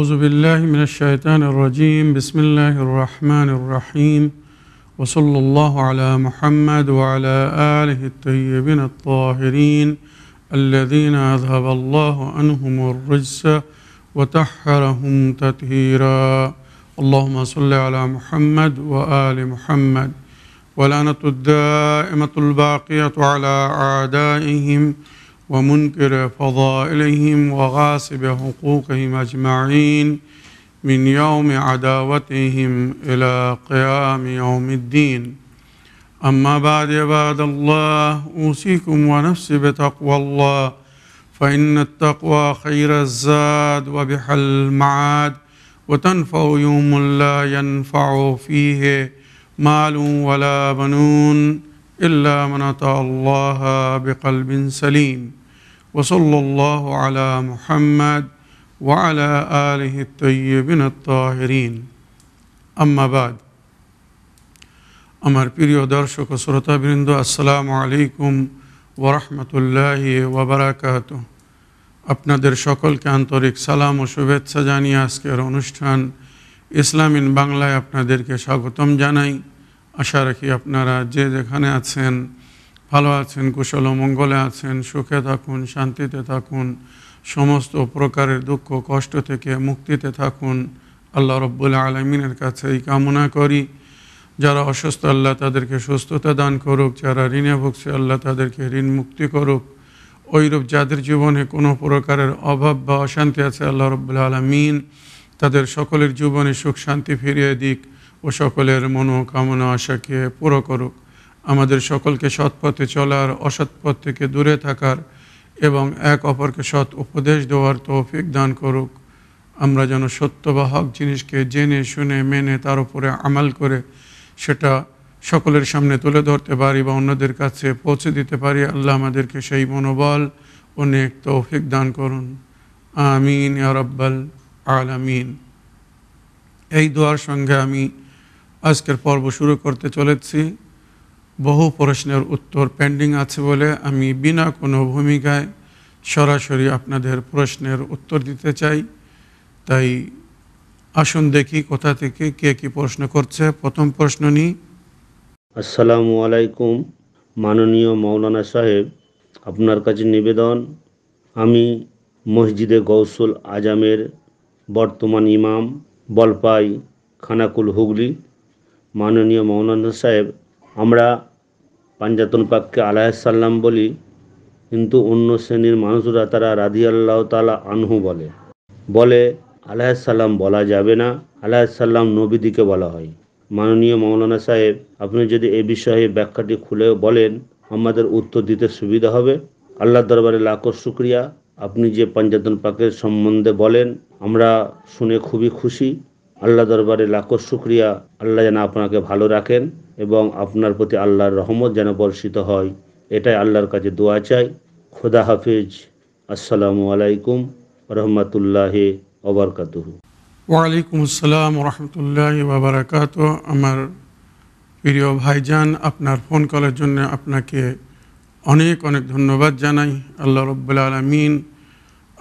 أعوذ بالله من الشيطان الرجيم بسم الله الرحمن الرحيم وصلى الله على محمد وعلى آله الطيبين الطاهرين الذين أذهب الله عنهم الرجس وتحرهم تطهيرا اللهم صل على محمد وآل محمد ولعنة الدائمة الباقية على أعدائهم ومنكر فضائلهم وغاصب حقوقهم أجمعين من يوم عداوتهم إلى قيام يوم الدين أما بعد عباد الله أوصيكم ونفسي بتقوى الله فإن التقوى خير الزاد وبحل المعاد وتنفع يوم لا ينفع فيه مال ولا بنون إلا من أتى الله بقلب سليم وصلى الله على محمد وعلى آله الطيبين الطاهرين أما بعد আমার প্রিয় দর্শক ও শ্রোতাবৃন্দ আসসালামু আলাইকুম ওরহমতুল্লাহ ওবরাকাত আপনাদের সকলকে আন্তরিক সালাম ও শুভেচ্ছা জানিয়ে আজকের অনুষ্ঠান ইসলাম বাংলায় আপনাদেরকে স্বাগতম জানাই আশা রাখি আপনারা যে যেখানে আছেন ভালো আছেন কুশল মঙ্গলে আছেন সুখে থাকুন শান্তিতে থাকুন সমস্ত প্রকারের দুঃখ কষ্ট থেকে মুক্তিতে থাকুন আল্লাহ রব্বুল আলমিনের কাছে এই কামনা করি যারা অসুস্থ আল্লাহ তাদেরকে সুস্থতা দান করুক যারা ঋণে ভুগছে আল্লাহ তাদেরকে ঋণ মুক্তি করুক ওইরূপ যাদের জীবনে কোনো প্রকারের অভাব বা অশান্তি আছে আল্লাহ রব্বুল আলমিন তাদের সকলের জীবনে সুখ শান্তি ফিরিয়ে দিক ও সকলের মনোকামনা আশাকে পুরো করুক আমাদের সকলকে সৎ পথে চলার অসৎ পথ থেকে দূরে থাকার এবং এক অপরকে সৎ উপদেশ দেওয়ার তৌফিক দান করুক আমরা যেন সত্য বা হক জিনিসকে জেনে শুনে মেনে তার উপরে আমাল করে সেটা সকলের সামনে তুলে ধরতে পারি বা অন্যদের কাছে পৌঁছে দিতে পারি আল্লাহ আমাদেরকে সেই মনোবল অনেক তৌফিক দান করুন আমিন আরব্বাল আলামিন এই দোয়ার সঙ্গে আমি আজকের পর্ব শুরু করতে চলেছি বহু প্রশ্নের উত্তর পেন্ডিং আছে বলে আমি বিনা কোনো ভূমিকায় সরাসরি আপনাদের প্রশ্নের উত্তর দিতে চাই তাই আসুন দেখি কোথা থেকে কে কি প্রশ্ন করছে প্রথম প্রশ্ন নি আসসালামু আলাইকুম মাননীয় মৌলানা সাহেব আপনার কাছে নিবেদন আমি মসজিদে গৌসুল আজামের বর্তমান ইমাম বলপাই খানাকুল হুগলি মাননীয় মৌলানা সাহেব আমরা পাঞ্জাতন পাককে আলাহাল্লাম বলি কিন্তু অন্য শ্রেণীর মানুষরা তারা রাধি আল্লাহ তালা আনহু বলে বলে আলাহাল্লাম বলা যাবে না আলাহাল্লাম নবীদিকে বলা হয় মাননীয় মৌলানা সাহেব আপনি যদি এ বিষয়ে ব্যাখ্যাটি খুলে বলেন আমাদের উত্তর দিতে সুবিধা হবে আল্লাহ দরবারে লাখ শুক্রিয়া আপনি যে পাঞ্জাতন পাকের সম্বন্ধে বলেন আমরা শুনে খুবই খুশি আল্লাহ দরবারে লাখো শুক্রিয়া আল্লাহ যেন আপনাকে ভালো রাখেন এবং আপনার প্রতি আল্লাহর রহমত যেন বর্ষিত হয় এটাই আল্লাহর কাছে দোয়া চাই খোদা হাফিজ আসসালামু আলাইকুম রহমতুল্লাহ ওবরকাতুহ ওয়ালাইকুম আসসালাম রহমতুল্লাহ ওবরাকাত আমার প্রিয় ভাইজান আপনার ফোন কলের জন্য আপনাকে অনেক অনেক ধন্যবাদ জানাই আল্লাহ রব্বুল আলমিন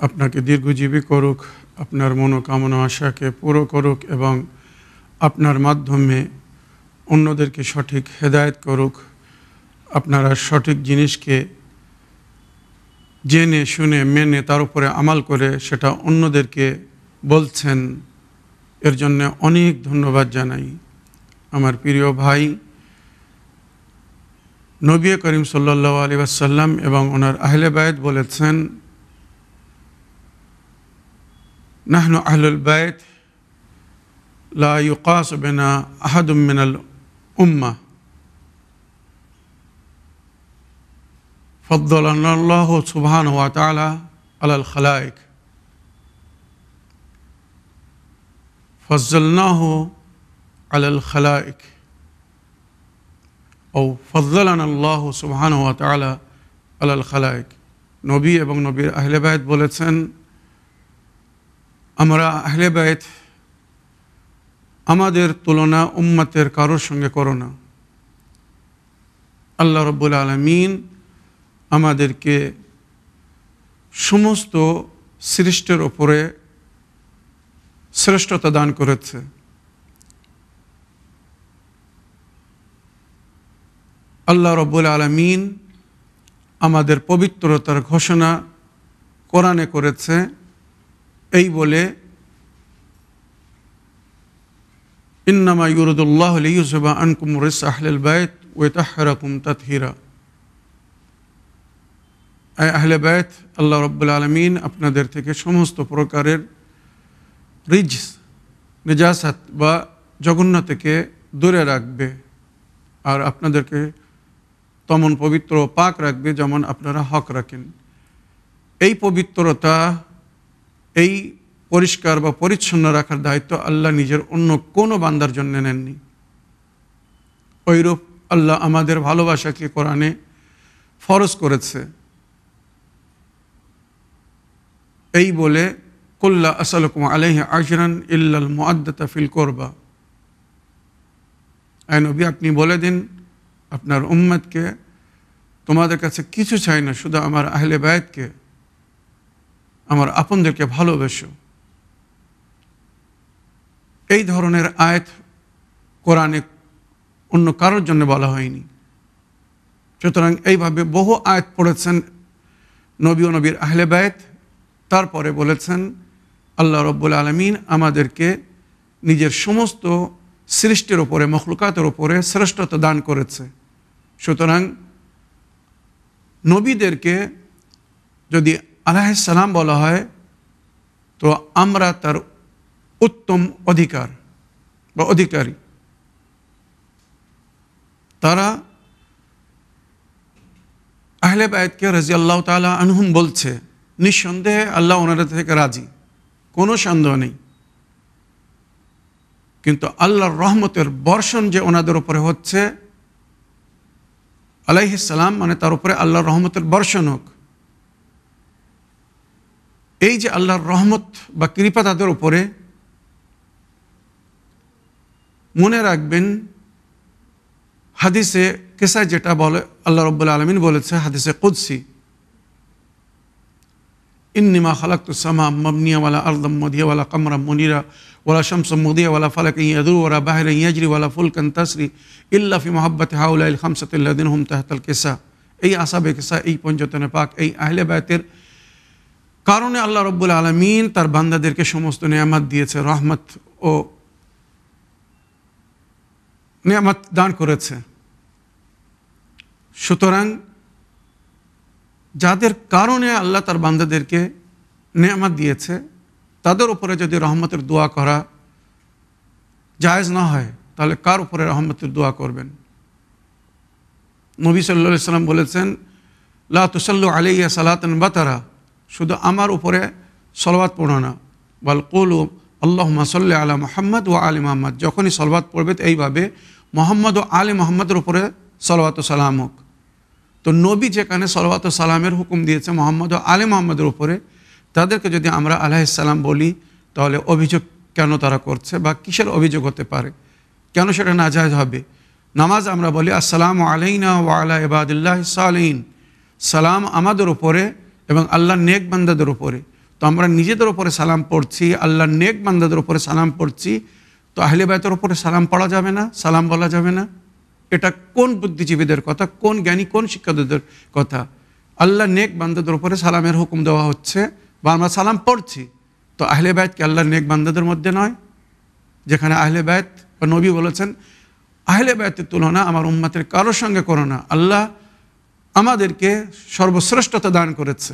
আপনাকে দীর্ঘজীবী করুক আপনার মনোকামনা আশাকে পুরো করুক এবং আপনার মাধ্যমে অন্যদেরকে সঠিক হেদায়ত করুক আপনারা সঠিক জিনিসকে জেনে শুনে মেনে তার উপরে আমাল করে সেটা অন্যদেরকে বলছেন এর জন্য অনেক ধন্যবাদ জানাই আমার প্রিয় ভাই নবী করিম সাল্লা আলী আসাল্লাম এবং ওনার আহলেবায়দ বলেছেন نحن أهل البيت لا يقاس بنا أحد من الأمة فضلنا الله سبحانه وتعالى على الخلائق فضلناه على الخلائق أو فضلنا الله سبحانه وتعالى على الخلائق نبي ابن نبي أهل بيت بولتسن আমরা আহলে বায়েত আমাদের তুলনা উম্মাতের কারোর সঙ্গে করো না আল্লাহ রব্বুল আলমিন আমাদেরকে সমস্ত সৃষ্টের ওপরে শ্রেষ্ঠতা দান করেছে আল্লাহ রব্বুল আলমিন আমাদের পবিত্রতার ঘোষণা কোরআনে করেছে এই বলে ইন্নামা ইউরুদুল্লাহ ইউসুবা আনকুম রিস আহলেল বায়ত ওয়েতাহারাকুম তাতহিরা আহলে বায়ত আল্লাহ রব্বুল আলমিন আপনাদের থেকে সমস্ত প্রকারের রিজ নিজাসাত বা জঘন্য থেকে দূরে রাখবে আর আপনাদেরকে তমন পবিত্র পাক রাখবে যেমন আপনারা হক রাখেন এই পবিত্রতা এই পরিষ্কার বা পরিচ্ছন্ন রাখার দায়িত্ব আল্লাহ নিজের অন্য কোনো বান্দার জন্য নেননি ঐরূপ আল্লাহ আমাদের ভালোবাসাকে কোরআনে ফরজ করেছে এই বলে কল্লা আসালকুম আলহি আজরান ইল্লাল মুআদ্দাতা ফিল করবা আয় নবী আপনি বলে দিন আপনার উম্মদকে তোমাদের কাছে কিছু চাই না শুধু আমার আহলে বায়তকে আমার আপনদেরকে ভালোবেসো এই ধরনের আয়াত কোরআনে অন্য কারোর জন্য বলা হয়নি সুতরাং এইভাবে বহু আয়াত পড়েছেন নবী ও নবীর আহলে বায়ত তারপরে বলেছেন আল্লাহ রব্বুল আলমিন আমাদেরকে নিজের সমস্ত সৃষ্টির ওপরে মখলুকাতের ওপরে শ্রেষ্ঠত্ব দান করেছে সুতরাং নবীদেরকে যদি আলাহিসাল্লাম বলা হয় তো আমরা তার উত্তম অধিকার বা অধিকারী তারা আহলে বায়তকে রাজি আল্লাহ তালা আনহুম বলছে নিঃসন্দেহে আল্লাহ ওনারা থেকে রাজি কোনো সন্দেহ নেই কিন্তু আল্লাহর রহমতের বর্ষণ যে ওনাদের উপরে হচ্ছে আলাইহিসাল্লাম মানে তার উপরে আল্লাহর রহমতের বর্ষণ হোক এই যে আল্লাহর রহমত বা কৃপা তাদের ওপরে মনে রাখবেন হাদিসে কেসায় যেটা বলে আল্লাহ রব্বুল আলমিন বলেছে হাদিসে কুদ্সি ইন্নিমা খালাকুসামা মবনিয়াওয়ালা আলদম মদিয়াওয়ালা কমরা মনিরা ওলা শামস মদিয়াওয়ালা ফালাক ইয়াদুর ওরা বাহির ইয়াজরি ওয়ালা ফুলকান তাসরি ইল্লাফি মহাব্বত হাউলাইল খামসাতুল্লাদিন হুম তাহতাল কেসা এই আসাবে কেসা এই পঞ্চতনে পাক এই আহলে বায়তের কারণে আল্লাহ রব্বুল আলমিন তার বান্দাদেরকে সমস্ত নিয়ামত দিয়েছে রহমত ও নিয়ামত দান করেছে সুতরাং যাদের কারণে আল্লাহ তার বান্দাদেরকে নিয়ামত দিয়েছে তাদের উপরে যদি রহমতের দোয়া করা জায়েজ না হয় তাহলে কার উপরে রহমতের দোয়া করবেন নবী সাল্লা সাল্লাম বলেছেন লা তুসল্লু আলাইয়া সালাতন বাতারা শুধু আমার উপরে সলবাদ পড়ো না বল কুল আল্লাহ মাসল্লা আলা মোহাম্মদ ও আলী মোহাম্মদ যখনই সলবাদ পড়বে তো এইভাবে মোহাম্মদ ও আলী মোহাম্মদের উপরে সলবাত সালাম হোক তো নবী যেখানে সলবাত সালামের হুকুম দিয়েছে মোহাম্মদ ও আলী মোহাম্মদের উপরে তাদেরকে যদি আমরা আলাহিসাল্লাম বলি তাহলে অভিযোগ কেন তারা করছে বা কিসের অভিযোগ হতে পারে কেন সেটা নাজায়জ হবে নামাজ আমরা বলি আসসালামু আলাইনা ওয়ালা ইবাদুল্লাহ সালিন সালাম আমাদের উপরে এবং আল্লাহ নেক বান্দাদের ওপরে তো আমরা নিজেদের ওপরে সালাম পড়ছি আল্লাহ নেক বান্দাদের ওপরে সালাম পড়ছি তো আহলে বায়তের ওপরে সালাম পড়া যাবে না সালাম বলা যাবে না এটা কোন বুদ্ধিজীবীদের কথা কোন জ্ঞানী কোন শিক্ষাদের কথা আল্লাহ নেক বান্দাদের ওপরে সালামের হুকুম দেওয়া হচ্ছে বা আমরা সালাম পড়ছি তো আহলে কি আল্লাহ নেক বান্দাদের মধ্যে নয় যেখানে আহলে বায়ত বা নবী বলেছেন আহলে বায়তের তুলনা আমার উম্মাতের কারোর সঙ্গে করো না আল্লাহ আমাদেরকে সর্বশ্রেষ্ঠতা দান করেছে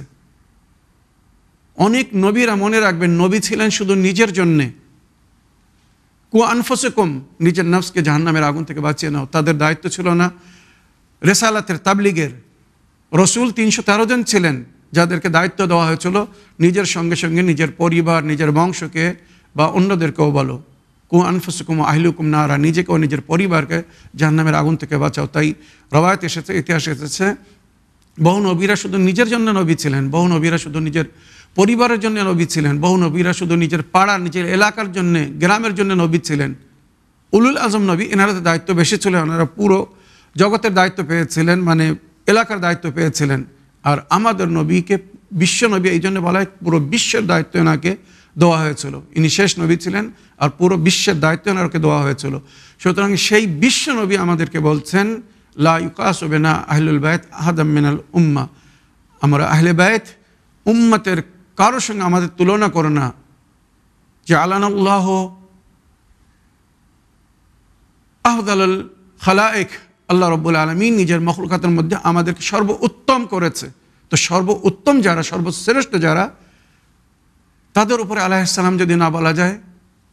অনেক নবীরা মনে রাখবেন নবী ছিলেন শুধু নিজের জন্যে কু কম নিজের নফসকে জাহান্নামের আগুন থেকে বাঁচিয়ে নাও তাদের দায়িত্ব ছিল না রেসালাতের তাবলিগের রসুল তিনশো তেরো জন ছিলেন যাদেরকে দায়িত্ব দেওয়া হয়েছিল নিজের সঙ্গে সঙ্গে নিজের পরিবার নিজের বংশকে বা অন্যদেরকেও বলো কু আনফুসকুম আহিলুকুম নারা নিজেকে ও নিজের পরিবারকে জাহান্নামের আগুন থেকে বাঁচাও তাই রবায়ত এসেছে ইতিহাস এসেছে বহু নবীরা শুধু নিজের জন্য নবী ছিলেন বহু নবীরা শুধু নিজের পরিবারের জন্য নবী ছিলেন বহু নবীরা শুধু নিজের পাড়া নিজের এলাকার জন্যে গ্রামের জন্য নবী ছিলেন উলুল আজম নবী এনারা দায়িত্ব বেশি ছিল ওনারা পুরো জগতের দায়িত্ব পেয়েছিলেন মানে এলাকার দায়িত্ব পেয়েছিলেন আর আমাদের নবীকে বিশ্ব নবী এই জন্য বলা হয় পুরো বিশ্বের দায়িত্ব এনাকে দেওয়া হয়েছিল ইনি শেষ নবী ছিলেন আর পুরো বিশ্বের দায়িত্ব ওনারকে দেওয়া হয়েছিল সুতরাং সেই বিশ্ব নবী আমাদেরকে বলছেন লা ইউকাস ওবেনা না আহলুল বায়ত আহাদাম মিনাল উম্মা আমরা আহলে বায়ত উম্মাতের কারোর সঙ্গে আমাদের তুলনা করো না যে আলানুল্লাহ আহদাল খালায়েক আল্লাহ রব্বুল আলমী নিজের মখলকাতের মধ্যে আমাদেরকে সর্বোত্তম করেছে তো সর্বোত্তম যারা সর্বশ্রেষ্ঠ যারা তাদের উপরে আলাহিসাল্লাম যদি না বলা যায়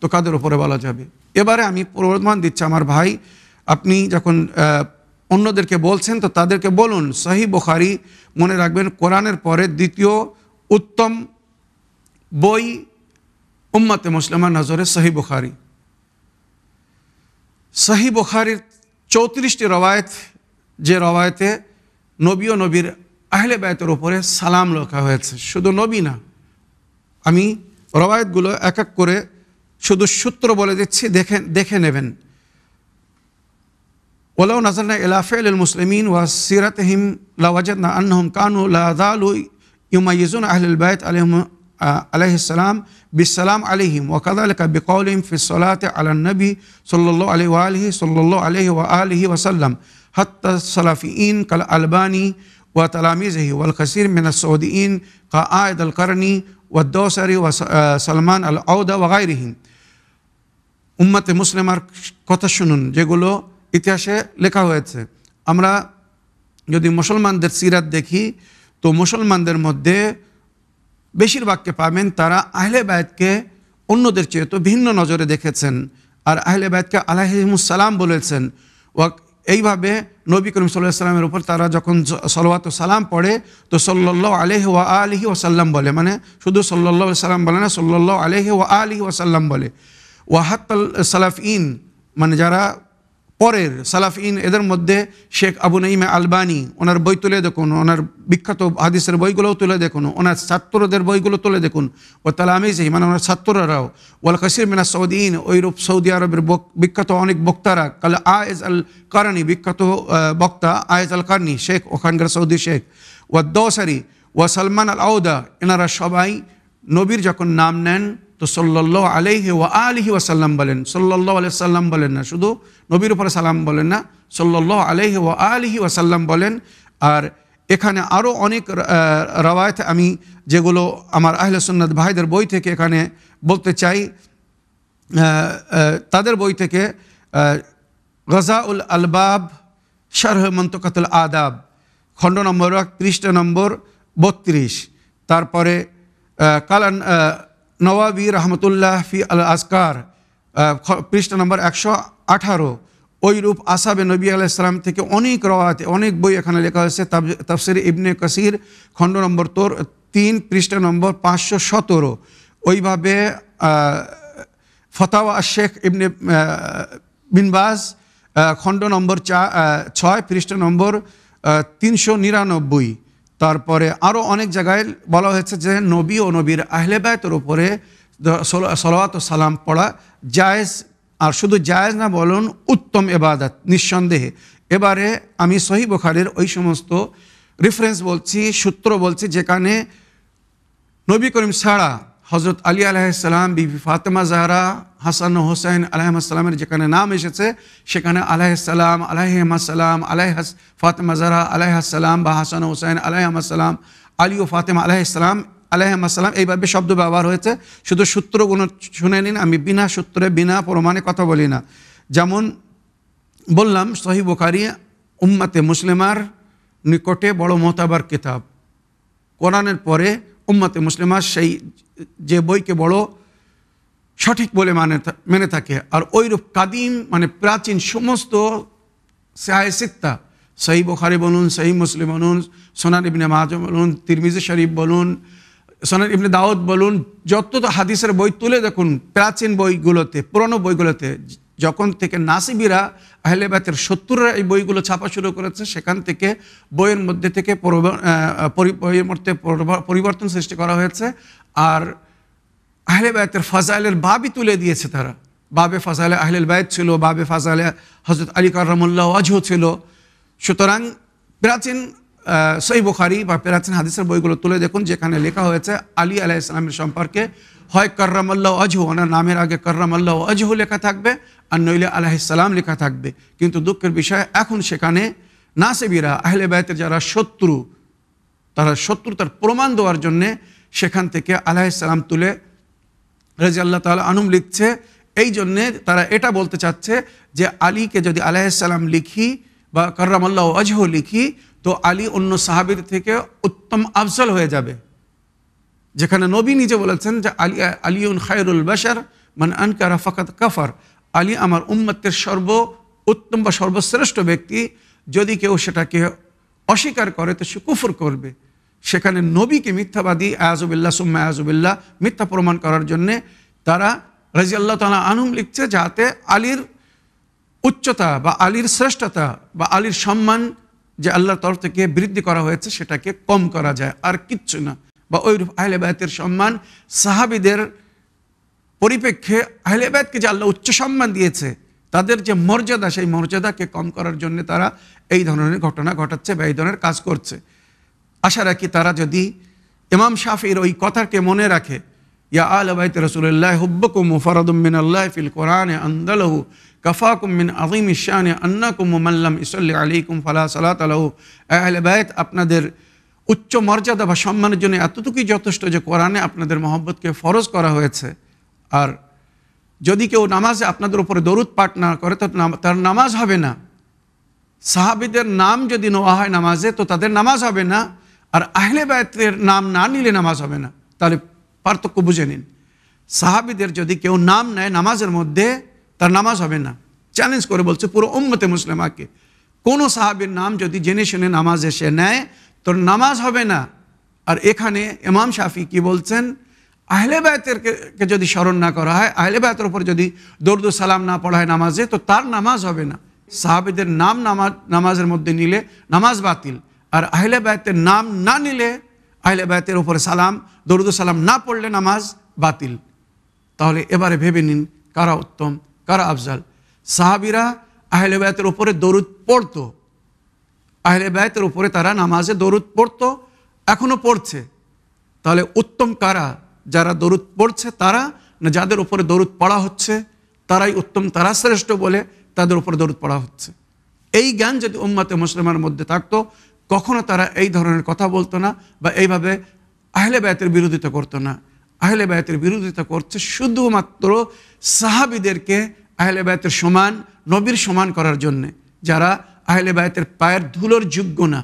তো কাদের উপরে বলা যাবে এবারে আমি প্রমাণ দিচ্ছি আমার ভাই আপনি যখন অন্যদেরকে বলছেন তো তাদেরকে বলুন সহি বোখারি মনে রাখবেন কোরআনের পরে দ্বিতীয় উত্তম বই উম্মাতে মুসলিমার নজরে সহি বোখারি সহি বোখারির চৌত্রিশটি রবায়ত যে রবায়তে নবী ও নবীর আহলে ব্যায়তের উপরে সালাম লেখা হয়েছে শুধু নবী না আমি রবায়তগুলো এক এক করে শুধু সূত্র বলে দিচ্ছি দেখে দেখে নেবেন ওলাউ নাজানা ইলাফেল মুসলিমিন ওয়া সিরাতহিম লাওয়াজাদনা আন্নহম কানু লাদালু ইউমাইজুন আহলুল বায়ত আলহম আলাইহিসালাম বিসালাম আলহিম ওয়াকাদালকা বিকৌলিম ফিসলাতে আলান নবী আলি আলহি আলহি সল্লাহ আলহি ওয়া আলহি ওয়াসাল্লাম হত্তা সালাফিন কাল আলবানী ওয়া আলবানি وتلاميذه والكثير من السعوديين كعائد القرني والدوسري وسلمان আউদা ওয়াগাইরিহিম উম্মাতে মুসলিমার কথা শুনুন যেগুলো ইতিহাসে লেখা হয়েছে আমরা যদি মুসলমানদের সিরাত দেখি তো মুসলমানদের মধ্যে বেশিরভাগকে পাবেন তারা আহলে বায়তকে অন্যদের চেয়ে তো ভিন্ন নজরে দেখেছেন আর আহলে বায়তকে আলাহিমুসালাম বলেছেন ওয়াক এইভাবে নবী করিম সাল্লাহ সাল্লামের উপর তারা যখন সলোয়াত সালাম পড়ে তো সল্ল্লাহ আলহ ওয়া আলহি ওয়াসাল্লাম বলে মানে শুধু সল্ল্লা সাল্লাম বলে না সল্ল্লাহ আলহি ওয়া আলহি ওয়াসাল্লাম বলে ওয়াহাত সালাফ ইন মানে যারা পরের সালাফিন এদের মধ্যে শেখ আবু নঈমে আলবানি ওনার বই তুলে দেখুন ওনার বিখ্যাত হাদিসের বইগুলোও তুলে দেখুন ওনার ছাত্রদের বইগুলো তুলে দেখুন ও তালামিজি মানে ওনার ছাত্ররাও ওয়াল কাসির মিনা সৌদিন ওইরূপ সৌদি আরবের বিখ্যাত অনেক বক্তারা কাল আয়েজ আল কারানি বিখ্যাত বক্তা আয়েজ আল কারনি শেখ ওখানকার সৌদি শেখ ওয়া দোসারি ওয়া সালমান আল আউদা এনারা সবাই নবীর যখন নাম নেন তো সল্লাহ আলহি ওয়া আলহি ওয়াসাল্লাম বলেন সল্লাহ আলহ সাল্লাম বলেন না শুধু নবীর উপরে সালাম বলেন না সল্লাহ আলহি ওয়া আলহি ওয়াসাল্লাম বলেন আর এখানে আরও অনেক রওয়ায়ত আমি যেগুলো আমার আহলে সন্ন্যদ ভাইদের বই থেকে এখানে বলতে চাই তাদের বই থেকে গজাউল আলবাব শারহ মন্তকাতুল আদাব খণ্ড নম্বর এক পৃষ্ঠা নম্বর বত্রিশ তারপরে কালান নওয়াবি রহমতুল্লাহ ফি আল আসকার পৃষ্ঠ নম্বর একশো আঠারো ওইরূপ আসাবে নবী আলাইসালাম থেকে অনেক রওয়াতে অনেক বই এখানে লেখা হয়েছে তাফসির ইবনে কাসির খণ্ড নম্বর তোর তিন পৃষ্ঠা নম্বর পাঁচশো সতেরো ওইভাবে ফতাওয়া শেখ ইবনে বিনবাজ খণ্ড নম্বর চা ছয় পৃষ্ঠা নম্বর তিনশো নিরানব্বই তারপরে আরও অনেক জায়গায় বলা হয়েছে যে নবী ও নবীর আহলেবায়তের ওপরে সলাওয়াত সালাম পড়া জায়েজ আর শুধু জায়েজ না বলুন উত্তম এবাদত নিঃসন্দেহে এবারে আমি সহি বোখারের ওই সমস্ত রেফারেন্স বলছি সূত্র বলছি যেখানে নবী করিম ছাড়া হজরত আলী আলাহিসাল্লাম বিবি ফাতেমা জাহারা হাসান হোসেন আলাইহাসাল্লামের যেখানে নাম এসেছে সেখানে আলাইসাল্লাম আলাইহাসাল্লাম আলাহ ফাতেমা জারা আলাইহাসাল্লাম বা হাসান হোসেন আলাইহাসাল্লাম আলী ও ফাতেমা আলাইসাল্লাম আলাইহাসাল্লাম এইভাবে শব্দ ব্যবহার হয়েছে শুধু সূত্রগুলো শুনে নিন আমি বিনা সূত্রে বিনা প্রমাণে কথা বলি না যেমন বললাম সহি বোখারি উম্মাতে মুসলিমার নিকটে বড় মোতাবার কিতাব কোরআনের পরে উম্মাতে মুসলিমার সেই যে বইকে বড় সঠিক বলে মানে মেনে থাকে আর ওইরূপ কাদিম মানে প্রাচীন সমস্ত সাহে সিত্তা সহি বোখারি বলুন সহি মুসলিম বলুন সোনার ইবনে মাহাজ বলুন তিরমিজি শরীফ বলুন সোনার ইবনে দাউদ বলুন যত তো হাদিসের বই তুলে দেখুন প্রাচীন বইগুলোতে পুরনো বইগুলোতে যখন থেকে নাসিবিরা আহলেবাতের সত্তররা এই বইগুলো ছাপা শুরু করেছে সেখান থেকে বইয়ের মধ্যে থেকে পরিবর্তে পরিবর্তন সৃষ্টি করা হয়েছে আর আহলে বায়তের ফজাইলের বাবই তুলে দিয়েছে তারা বাবে ফাজালে আহলেল বায়ত ছিল বাবে ফাজালে হজরত আলী কারমুল্লাহ আজহ ছিল সুতরাং প্রাচীন সই বুখারি বা প্রাচীন হাদিসের বইগুলো তুলে দেখুন যেখানে লেখা হয়েছে আলী আলাহ ইসলামের সম্পর্কে হয় কর্রামাল্লাহ অজহু ওনার নামের আগে কর্রামাল্লাহ অজহু লেখা থাকবে আর নইলে আলাহ ইসলাম লেখা থাকবে কিন্তু দুঃখের বিষয় এখন সেখানে নাসেবিরা আহলে বায়তের যারা শত্রু তারা শত্রুতার প্রমাণ দেওয়ার জন্যে সেখান থেকে আলাহ ইসলাম তুলে রাজি আল্লাহ তাল আনুম লিখছে এই জন্যে তারা এটা বলতে চাচ্ছে যে আলীকে যদি আলাইসাল্লাম লিখি বা কর্রামাল্লাহ অজহ লিখি তো আলী অন্য সাহাবির থেকে উত্তম আফজল হয়ে যাবে যেখানে নবী নিজে বলেছেন যে আলী উন খায়রুল বাসার মানে আনকারা ফাকাত কাফার আলী আমার উম্মতের সর্ব উত্তম বা সর্বশ্রেষ্ঠ ব্যক্তি যদি কেউ সেটাকে অস্বীকার করে তো সে কুফুর করবে সেখানে নবীকে মিথ্যাবাদী আয়াজুবিল্লা সুম্মা আয়াজুবিল্লা মিথ্যা প্রমাণ করার জন্যে তারা রাজিয়াল্লাহ তালা আনুম লিখছে যাতে আলীর উচ্চতা বা আলীর শ্রেষ্ঠতা বা আলীর সম্মান যে আল্লাহর তরফ থেকে বৃদ্ধি করা হয়েছে সেটাকে কম করা যায় আর কিচ্ছু না বা ওইরূপ আহলেবায়তের সম্মান সাহাবিদের পরিপ্রেক্ষে আহলেবায়তকে যে আল্লাহ উচ্চ সম্মান দিয়েছে তাদের যে মর্যাদা সেই মর্যাদাকে কম করার জন্য তারা এই ধরনের ঘটনা ঘটাচ্ছে বা এই ধরনের কাজ করছে আশা রাখি তারা যদি ইমাম শাফির ওই কথাকে মনে রাখে ইয়া আল আবাইতে রসুল্লাহ হুব্বক ফরাদুমিন আল্লাহ ফিল কোরআন আন্দালহু কফাকুম মিন আজিম ইশান আন্নাকুম মাল্লাম ইসল্লি আলাইকুম ফলা সালাত আলহু আহল বায়ত আপনাদের উচ্চ মর্যাদা বা সম্মানের জন্য এতটুকুই যথেষ্ট যে কোরআনে আপনাদের মহব্বতকে ফরজ করা হয়েছে আর যদি কেউ নামাজে আপনাদের উপরে দরুদ পাঠ না করে তো তার নামাজ হবে না সাহাবিদের নাম যদি নেওয়া হয় নামাজে তো তাদের নামাজ হবে না আর আহলে বায়তের নাম না নিলে নামাজ হবে না তাহলে পার্থক্য বুঝে নিন সাহাবিদের যদি কেউ নাম নেয় নামাজের মধ্যে তার নামাজ হবে না চ্যালেঞ্জ করে বলছে পুরো উম্মতে মুসলিমাকে কোনো সাহাবির নাম যদি জেনে শুনে নামাজ এসে নেয় তোর নামাজ হবে না আর এখানে এমাম শাফি কি বলছেন আহলে বায়তেরকে যদি স্মরণ না করা হয় আহলে বায়তের ওপর যদি দর্দু সালাম না পড়ায় নামাজে তো তার নামাজ হবে না সাহাবিদের নাম নামাজ নামাজের মধ্যে নিলে নামাজ বাতিল আর আহলে বায়তের নাম না নিলে আহলে বায়তের ওপরে সালাম দরুদ সালাম না পড়লে নামাজ বাতিল তাহলে এবারে ভেবে নিন কারা উত্তম কারা আফজাল সাহাবিরা আহলে বায়তের ওপরে দরুদ পড়ত আহলে বায়তের ওপরে তারা নামাজে দরুদ পড়ত এখনও পড়ছে তাহলে উত্তম কারা যারা দরুদ পড়ছে তারা না যাদের উপরে দরুদ পড়া হচ্ছে তারাই উত্তম তারা শ্রেষ্ঠ বলে তাদের উপরে দরুদ পড়া হচ্ছে এই জ্ঞান যদি উম্মাতে মুসলিমের মধ্যে থাকতো কখনো তারা এই ধরনের কথা বলতো না বা এইভাবে আহলে ব্যতের বিরোধিতা করতো না আহলে ব্যতের বিরোধিতা করছে শুধুমাত্র সাহাবিদেরকে আহলে ব্যতের সমান নবীর সমান করার জন্যে যারা আহলে ব্যতের পায়ের ধুলোর যোগ্য না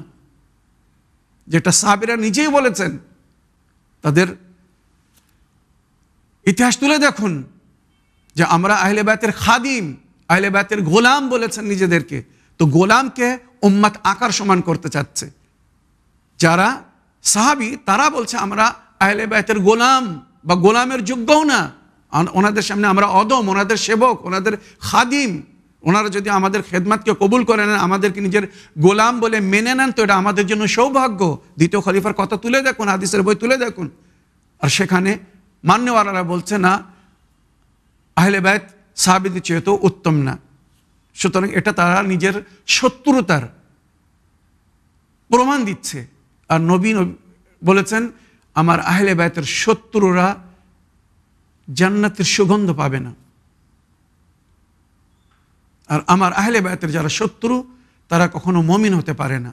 যেটা সাহাবিরা নিজেই বলেছেন তাদের ইতিহাস তুলে দেখুন যে আমরা আহলে ব্যতের খাদিম আহলে ব্যতের গোলাম বলেছেন নিজেদেরকে তো গোলামকে উম্মাত আকার সমান করতে চাচ্ছে যারা সাহাবি তারা বলছে আমরা আহলে বায়তের গোলাম বা গোলামের যোগ্যও না ওনাদের সামনে আমরা অদম ওনাদের সেবক ওনাদের খাদিম ওনারা যদি আমাদের খেদমাতকে কবুল করে নেন আমাদেরকে নিজের গোলাম বলে মেনে নেন তো এটা আমাদের জন্য সৌভাগ্য দ্বিতীয় খলিফার কথা তুলে দেখুন হাদিসের বই তুলে দেখুন আর সেখানে মান্যওয়ালারা বলছে না আহলে বায়ত সাহাবিদি চেয়ে তো উত্তম না সুতরাং এটা তারা নিজের শত্রুতার প্রমাণ দিচ্ছে আর নবীন বলেছেন আমার আহলে বায়তের শত্রুরা জান্নাতের সুগন্ধ পাবে না আর আমার আহলে বায়তের যারা শত্রু তারা কখনো মমিন হতে পারে না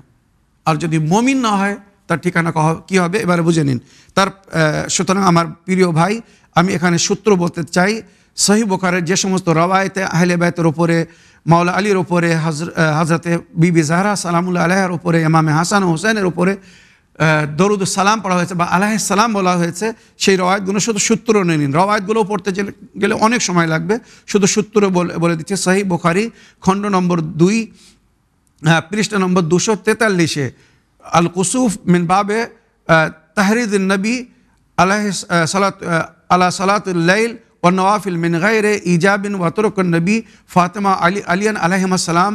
আর যদি মমিন না হয় তার ঠিকানা কি হবে এবারে বুঝে নিন তার সুতরাং আমার প্রিয় ভাই আমি এখানে সূত্র বলতে চাই সহি বোকারের যে সমস্ত রবায়তে আহলে বায়তের ওপরে মাওলা আলীর ওপরে হাজরতে বিবি জাহরা সালামুল্লা আলাহের ওপরে এমামে হাসান হোসেনের ওপরে দরুদ সালাম পড়া হয়েছে বা আলাহ সালাম বলা হয়েছে সেই রওয়ায়তগুলো শুধু সূত্র নিয়ে নিন রওয়ায়তগুলো পড়তে গেলে অনেক সময় লাগবে শুধু সূত্র বলে দিচ্ছে সাহি বোখারি খণ্ড নম্বর দুই পৃষ্ঠা নম্বর দুশো তেতাল্লিশে আল কুসুফ মিন বাবে তাহরিদ নবী আলাহ সালাত আলা সালাতুল্লাইল और नवाफिल मिन गैर ईजा बिन वतरक नबी फातिमा अली अलियन আলাইহামাসালাম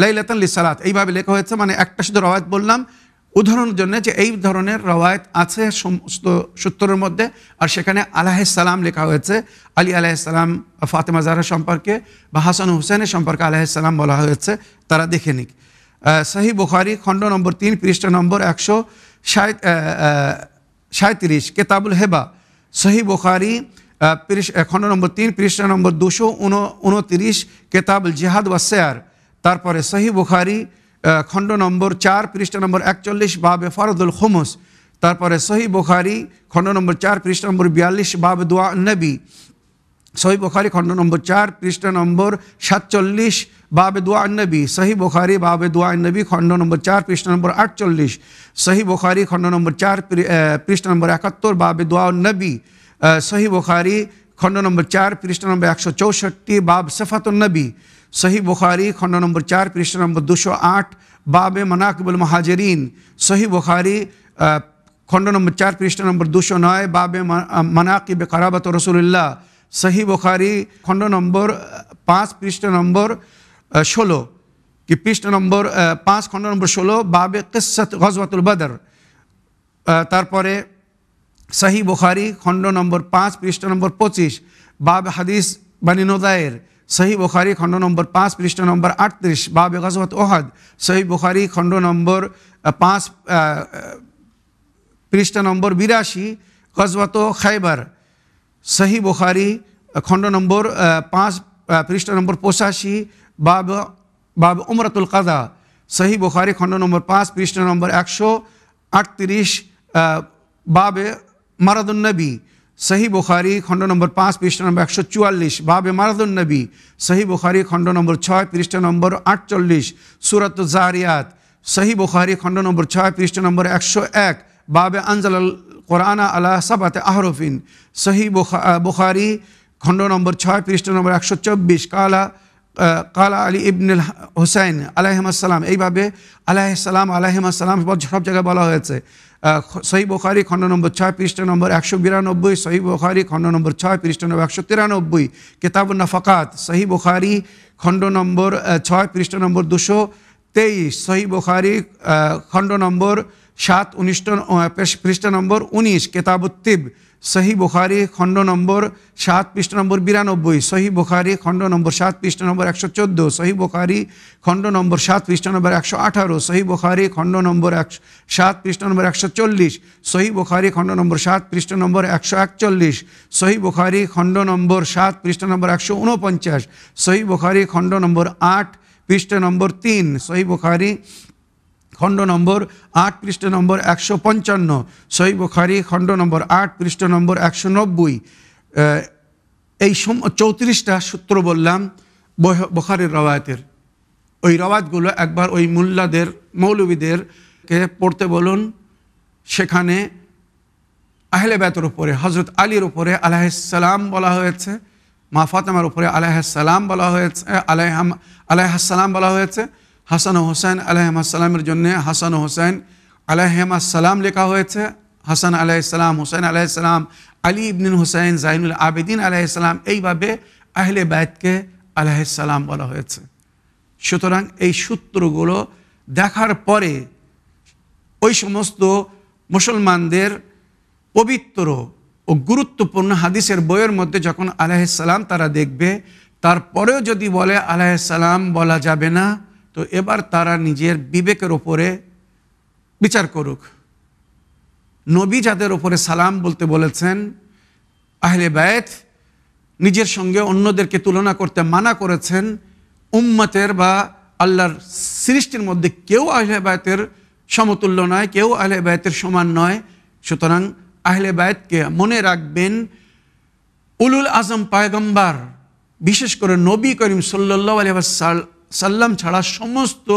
লাইলাতান লিসালাত এইভাবে লেখা হয়েছে মানে একটা শুধু রওয়ায়ত বললাম উদাহরণের জন্য যে এই ধরনের রওয়ায়ত আছে সমস্ত সূত্রের মধ্যে আর সেখানে আলাহিসাল্লাম লেখা হয়েছে আলী আলাহিসাল্লাম ফাতেমা জাহরা সম্পর্কে বা হাসান হুসেনের সম্পর্কে সালাম বলা হয়েছে তারা দেখে নিক সাহি বুখারি খণ্ড নম্বর তিন পৃষ্ঠা নম্বর একশো সাঁত্রিশ কেতাবুল হেবা সহি বোখারি খণ্ড নম্বর তিন পৃষ্ঠা নম্বর দুশো উনতিরিশ কেতাব জেহাদ ওয়াসেয়ার তারপরে সহি বুখারি খণ্ড নম্বর চার পৃষ্ঠা নম্বর একচল্লিশ বাবে ফরদুল খুমুস তারপরে সহি বুখারি খণ্ড নম্বর চার পৃষ্ঠা নম্বর বিয়াল্লিশ বাব দোয়া নবী সহি বুখারি খণ্ড নম্বর চার পৃষ্ঠা নম্বর সাতচল্লিশ বাব দোয়া নবী সহি বুখারি বাব দোয়া খণ্ড নম্বর চার পৃষ্ঠ নম্বর আটচল্লিশ সহি বুখারি খণ্ড নম্বর চার পৃষ্ঠ নম্বর একাত্তর বাব দোয়া সহি বুখারি খণ্ড নম্বর চার পৃষ্ঠ নম্বর একশো চৌষট্টি বাব সফাতুলনবী সহি বুখারি খণ্ড নম্বর চার পৃষ্ঠ নম্বর দুশো আট বাবে মনাকবুল মহাজরিন সহি বুখারি খণ্ড নম্বর চার পৃষ্ঠ নম্বর দুশো নয় বাবে মনাকিব কারাবত রসুল্লাহ সহি বুখারি খণ্ড নম্বর পাঁচ পৃষ্ঠ নম্বর ষোলো কি পৃষ্ঠ নম্বর পাঁচ খণ্ড নম্বর ষোলো বাবে কিসাত গজবাতুল বাদর তারপরে সাহি বুখারি খণ্ড নম্বর পাঁচ পৃষ্ঠ নম্বর পঁচিশ বাব হাদিস বানি নোদায়ের সাহি বুখারি খণ্ড নম্বর পাঁচ পৃষ্ঠ নম্বর আটত্রিশ বাবে গজবাত ওহাদ সহি বুখারি খণ্ড নম্বর পাঁচ পৃষ্ঠ নম্বর বিরাশি গজবাত খাইবার সহি বুখারি খণ্ড নম্বর পাঁচ পৃষ্ঠ নম্বর পঁচাশি বাব বাব উমরাতুল কাদা সহি বুখারি খণ্ড নম্বর পাঁচ পৃষ্ঠা নম্বর একশো আটত্রিশ বাবে মারাদুন্নবী সহি বুখারি খণ্ড নম্বর পাঁচ পৃষ্ঠ নম্বর একশো চুয়াল্লিশ বাবে মারাদুন্নবী সহি বুখারি খণ্ড নম্বর ছয় পৃষ্ঠা নম্বর আটচল্লিশ সুরত জারিয়াত সহি বুখারি খণ্ড নম্বর ছয় পৃষ্ঠা নম্বর একশো এক বাবে আঞ্জাল কোরআনা আলা সাবাতে আহরফিন সহি বুখারি খণ্ড নম্বর ছয় পৃষ্ঠা নম্বর একশো চব্বিশ কালা কালা আলী হুসাইন হোসাইন আলাহিমাসাল্লাম এইভাবে আলাহিসাল্লাম আলাহিমাসাল্লাম সব জায়গায় বলা হয়েছে সহি বোখারি খণ্ড নম্বর ছয় পৃষ্ঠ নম্বর একশো বিরানব্বই সহি বোখারি খণ্ড নম্বর ছয় পৃষ্ঠ নম্বর একশো তিরানব্বই কেতাব নফাকাত সহি বোখারি খণ্ড নম্বর ছয় পৃষ্ঠ নম্বর দুশো তেইশ সহি বোখারি খণ্ড নম্বর সাত উনিশটা পৃষ্ঠা নম্বর উনিশ কেতাবুত্তিব সহি বুখারি খণ্ড নম্বর সাত পৃষ্ঠ নম্বর বিরানব্বই সহি বুখারি খণ্ড নম্বর সাত পৃষ্ঠ নম্বর একশো চোদ্দো সহি বুখারি খণ্ড নম্বর সাত পৃষ্ঠ নম্বর একশো আঠারো সহি বুখারি খণ্ড নম্বর এক সাত পৃষ্ঠ নম্বর একশো চল্লিশ সহি বুখারি খণ্ড নম্বর সাত পৃষ্ঠ নম্বর একশো একচল্লিশ সহি বুখারি খণ্ড নম্বর সাত পৃষ্ঠ নম্বর একশো ঊনপঞ্চাশ সহি বুখারি খণ্ড নম্বর আট পৃষ্ঠ নম্বর তিন সহি বুখারি খণ্ড নম্বর আট পৃষ্ঠ নম্বর একশো পঞ্চান্ন সই বুখারি খণ্ড নম্বর আট পৃষ্ঠ নম্বর একশো নব্বই এই সম চৌত্রিশটা সূত্র বললাম বখারের রওয়ায়তের ওই রওয়াতগুলো একবার ওই মোল্লাদের মৌলবীদেরকে পড়তে বলুন সেখানে আহলে উপরে হজরত আলীর উপরে আলাহিসাল্লাম বলা হয়েছে মাফাতামার উপরে আলাহ সালাম বলা হয়েছে আলাহাম আলাহ সালাম বলা হয়েছে হাসান ও হোসেন আসসালামের জন্য হাসান ও হোসেন আসসালাম লেখা হয়েছে হাসান আলাইসালাম হোসেন আলাইসালাম আলী ইবনুল হোসেন জাইনুল আবেদিন আলাইসালাম এইভাবে আহলে বায়তকে আলাইসালাম বলা হয়েছে সুতরাং এই সূত্রগুলো দেখার পরে ওই সমস্ত মুসলমানদের পবিত্র ও গুরুত্বপূর্ণ হাদিসের বইয়ের মধ্যে যখন আলাহিসাল্লাম তারা দেখবে তারপরেও যদি বলে আলাহিসাল্লাম বলা যাবে না তো এবার তারা নিজের বিবেকের ওপরে বিচার করুক নবী যাদের ওপরে সালাম বলতে বলেছেন আহলে ব্যথ নিজের সঙ্গে অন্যদেরকে তুলনা করতে মানা করেছেন উম্মতের বা আল্লাহর সৃষ্টির মধ্যে কেউ আহলে বায়তের সমতুল্য নয় কেউ আহলে বায়তের সমান নয় সুতরাং আহলে বায়তকে মনে রাখবেন উলুল আজম পায়গম্বার বিশেষ করে নবী করিম সাল্লাহ আলহাসাল সাল্লাম ছাড়া সমস্ত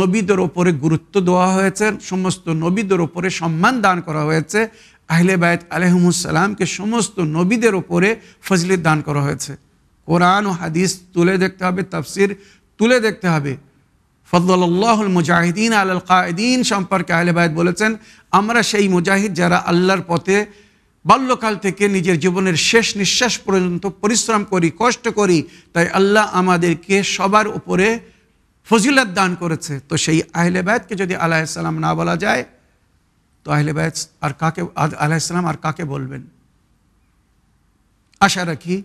নবীদের ওপরে গুরুত্ব দেওয়া হয়েছে সমস্ত নবীদের ওপরে সম্মান দান করা হয়েছে আহলে বায়ত আলহামুসাল্লামকে সমস্ত নবীদের ওপরে ফজলি দান করা হয়েছে কোরআন ও হাদিস তুলে দেখতে হবে তাফসির তুলে দেখতে হবে ফদুল্লাহুল মুজাহিদিন আল কায়দিন সম্পর্কে আহলে বায়ত বলেছেন আমরা সেই মুজাহিদ যারা আল্লাহর পথে বাল্যকাল থেকে নিজের জীবনের শেষ নিঃশ্বাস পর্যন্ত পরিশ্রম করি কষ্ট করি তাই আল্লাহ আমাদেরকে সবার উপরে ফজিলত দান করেছে তো সেই আহলেবায়তকে যদি যদি আলাহিসাল্লাম না বলা যায় তো আহলেবায়ত আর কাকে আলাহিসাল্লাম আর কাকে বলবেন আশা রাখি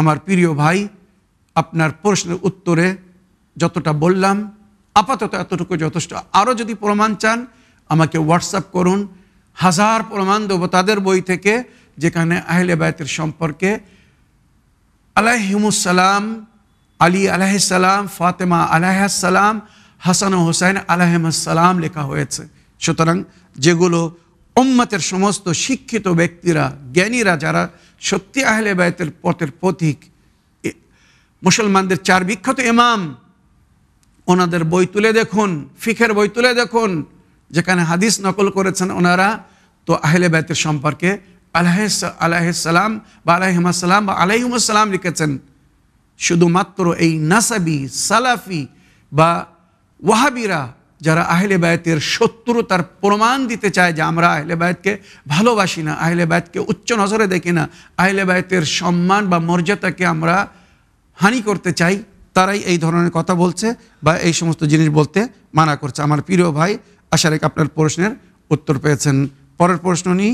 আমার প্রিয় ভাই আপনার প্রশ্নের উত্তরে যতটা বললাম আপাতত এতটুকু যথেষ্ট আরও যদি প্রমাণ চান আমাকে হোয়াটসঅ্যাপ করুন হাজার প্রমাণ দেবো তাদের বই থেকে যেখানে আহলে বায়তের সম্পর্কে আলাহিমুসালাম আলী আলাহিসাল্লাম ফাতেমা আলাহাসাল্লাম হাসান ও হোসাইন সালাম লেখা হয়েছে সুতরাং যেগুলো উম্মতের সমস্ত শিক্ষিত ব্যক্তিরা জ্ঞানীরা যারা সত্যি আহলে বায়তের পথের পথিক মুসলমানদের চার বিখ্যাত ইমাম ওনাদের বই তুলে দেখুন ফিখের বই তুলে দেখুন যেখানে হাদিস নকল করেছেন ওনারা তো আহলে বাইতের সম্পর্কে আলাহ আলাহিসাল্লাম বা আলাহিমাসাল্লাম বা আলাইহুমাসাল্লাম লিখেছেন শুধুমাত্র এই নাসাবি সালাফি বা ওয়াহাবিরা যারা আহলে বায়তের শত্রু তার প্রমাণ দিতে চায় যে আমরা আহলে বায়তকে ভালোবাসি না আহলে বায়তকে উচ্চ নজরে দেখি না আহলে বায়তের সম্মান বা মর্যাদাকে আমরা হানি করতে চাই তারাই এই ধরনের কথা বলছে বা এই সমস্ত জিনিস বলতে মানা করছে আমার প্রিয় ভাই আশা রেখে আপনার প্রশ্নের উত্তর পেয়েছেন পরের প্রশ্ন নি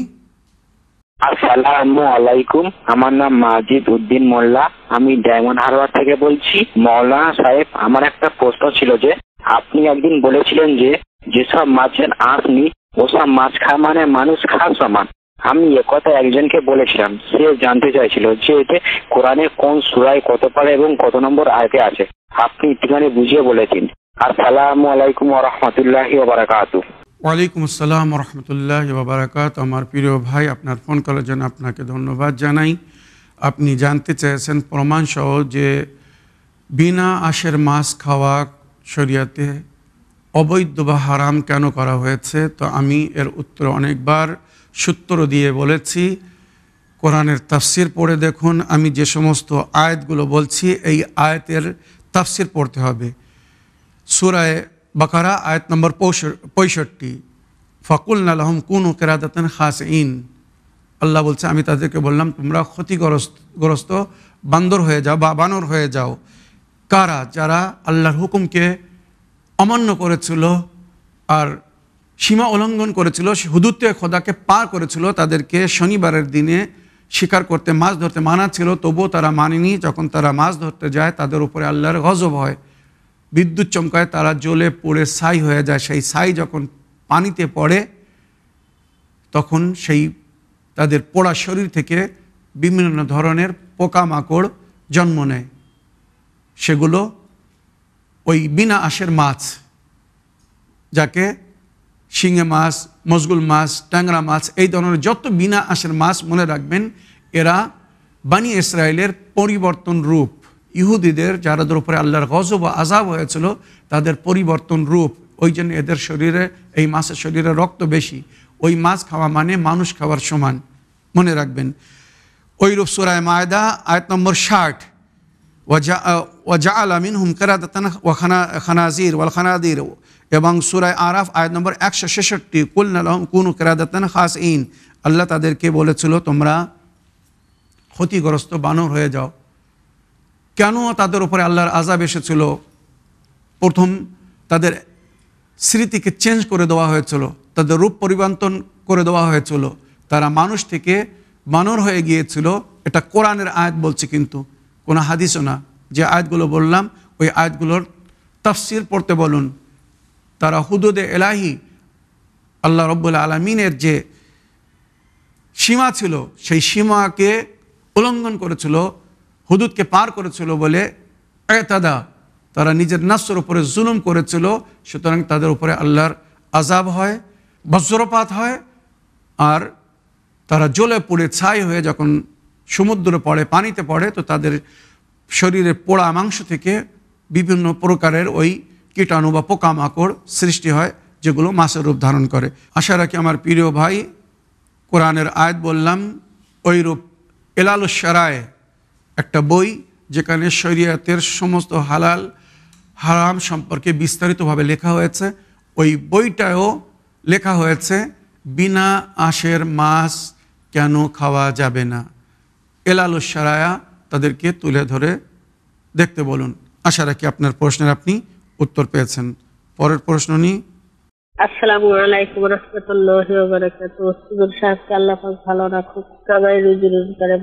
আসসালামু আলাইকুম আমার নাম মাজিদ উদ্দিন মোল্লা আমি ডায়মন্ড হারবার থেকে বলছি মৌলানা সাহেব আমার একটা প্রশ্ন ছিল যে আপনি একদিন বলেছিলেন যে যেসব মাছের আঁশ নি ওসব মাছ খা মানে মানুষ খাওয়া সমান আমি একথা একজনকে বলেছিলাম সে জানতে চাইছিল যে এতে কোরআনে কোন সুরায় কত পারে এবং কত নম্বর আয়তে আছে আপনি একটুখানি বুঝিয়ে বলেছেন আসসালামু আলাইকুম রহমতুল্লাহ ওয়ালাইকুম আসসালাম রহমতুল্লাহ বারাকাত আমার প্রিয় ভাই আপনার ফোন করার জন্য আপনাকে ধন্যবাদ জানাই আপনি জানতে চেয়েছেন প্রমাণসহ যে বিনা আশের মাছ খাওয়া শরিয়াতে অবৈধ বা হারাম কেন করা হয়েছে তো আমি এর উত্তর অনেকবার সূত্র দিয়ে বলেছি কোরআনের তাফসির পড়ে দেখুন আমি যে সমস্ত আয়াতগুলো বলছি এই আয়াতের তাফসির পড়তে হবে সুরায় বাকারা আয়াত নম্বর পঁয়ষট্টি ফকুল নালহম কুন ও কেরাদাতন খাস ইন আল্লাহ বলছে আমি তাদেরকে বললাম তোমরা ক্ষতিগ্রস্ত বান্দর হয়ে যাও বা বানর হয়ে যাও কারা যারা আল্লাহর হুকুমকে অমান্য করেছিল আর সীমা উল্লঙ্ঘন করেছিল হুদুত্বে খোদাকে পার করেছিল তাদেরকে শনিবারের দিনে শিকার করতে মাছ ধরতে মানা ছিল তবুও তারা মানেনি যখন তারা মাছ ধরতে যায় তাদের উপরে আল্লাহর গজব হয় বিদ্যুৎ চমকায় তারা জলে পড়ে ছাই হয়ে যায় সেই ছাই যখন পানিতে পড়ে তখন সেই তাদের পোড়া শরীর থেকে বিভিন্ন ধরনের পোকামাকড় জন্ম নেয় সেগুলো ওই বিনা আশের মাছ যাকে শিঙে মাছ মজগুল মাছ ট্যাংরা মাছ এই ধরনের যত বিনা আশের মাছ মনে রাখবেন এরা বানি ইসরায়েলের পরিবর্তন রূপ ইহুদিদের যারাদের উপরে আল্লাহর গজব আজাব হয়েছিল তাদের পরিবর্তন রূপ ওই জন্য এদের শরীরে এই মাছের শরীরে রক্ত বেশি ওই মাছ খাওয়া মানে মানুষ খাওয়ার সমান মনে রাখবেন ওই রূপ সুরায় মায়দা আয়ত নম্বর ষাট ওয়াজা আল আমিন কেরা দাতান ওয়াখানা খানাজির ওয়াল খানাদির এবং সুরায় আরাফ আয়ত নম্বর একশো ছেষট্টি কুল নালহম কুনু কেরাদাতান খাস ইন আল্লাহ তাদেরকে বলেছিল তোমরা ক্ষতিগ্রস্ত বানর হয়ে যাও কেন তাদের উপরে আল্লাহর আজাব এসেছিল প্রথম তাদের স্মৃতিকে চেঞ্জ করে দেওয়া হয়েছিল তাদের রূপ পরিবর্তন করে দেওয়া হয়েছিল তারা মানুষ থেকে মানর হয়ে গিয়েছিল এটা কোরআনের আয়াত বলছে কিন্তু কোনো হাদিসও না যে আয়াতগুলো বললাম ওই আয়াতগুলোর তাফসির পড়তে বলুন তারা হুদুদে এলাহি আল্লাহ রব্বুল আলমিনের যে সীমা ছিল সেই সীমাকে উল্লঙ্ঘন করেছিল হুদুদকে পার করেছিল বলে এতাদা তারা নিজের নাসর উপরে জুলুম করেছিল সুতরাং তাদের উপরে আল্লাহর আজাব হয় বজ্রপাত হয় আর তারা জলে পুড়ে ছাই হয়ে যখন সমুদ্রে পড়ে পানিতে পড়ে তো তাদের শরীরে পোড়া মাংস থেকে বিভিন্ন প্রকারের ওই কীটাণু বা পোকামাকড় সৃষ্টি হয় যেগুলো মাছের রূপ ধারণ করে আশা রাখি আমার প্রিয় ভাই কোরআনের আয়াত বললাম ওইরূপ সারায় একটা বই যেখানে শরিয়াতের সমস্ত হালাল হারাম সম্পর্কে বিস্তারিতভাবে লেখা হয়েছে ওই বইটাও লেখা হয়েছে বিনা আঁশের মাছ কেন খাওয়া যাবে না এলালুসারায়া তাদেরকে তুলে ধরে দেখতে বলুন আশা রাখি আপনার প্রশ্নের আপনি উত্তর পেয়েছেন পরের প্রশ্ন নিয়ে আসসালামু আলাইকুম রহমতুল্লাহি ওয়া বারাকাতুহু আল্লাহ পাক ভালো রাখুক সবাই রুজি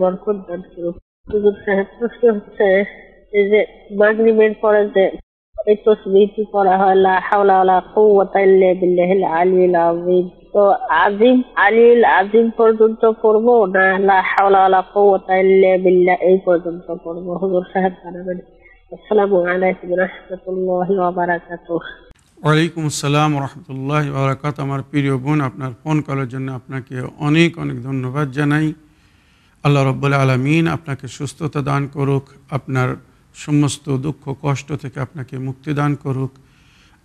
বরকত দান করুক the question says, is it argument for us that it was written for la hawla wa la আলিল illa তো আজিম আলিল আজিম পর্যন্ত পড়বো না লা হাওলা ওয়ালা কুওয়াতা ইল্লা বিল্লাহ এই পর্যন্ত পড়বো হুজুর সাহেব জানাবেন আসসালামু আলাইকুম ওয়া রাহমাতুল্লাহি ওয়া বারাকাতুহু ওয়ালাইকুম আসসালাম ওয়া রাহমাতুল্লাহি ওয়া বারাকাত আমার প্রিয় বোন আপনার ফোন কলের জন্য আপনাকে অনেক অনেক ধন্যবাদ জানাই আল্লাহ রব্বুল আলমিন আপনাকে সুস্থতা দান করুক আপনার সমস্ত দুঃখ কষ্ট থেকে আপনাকে মুক্তি দান করুক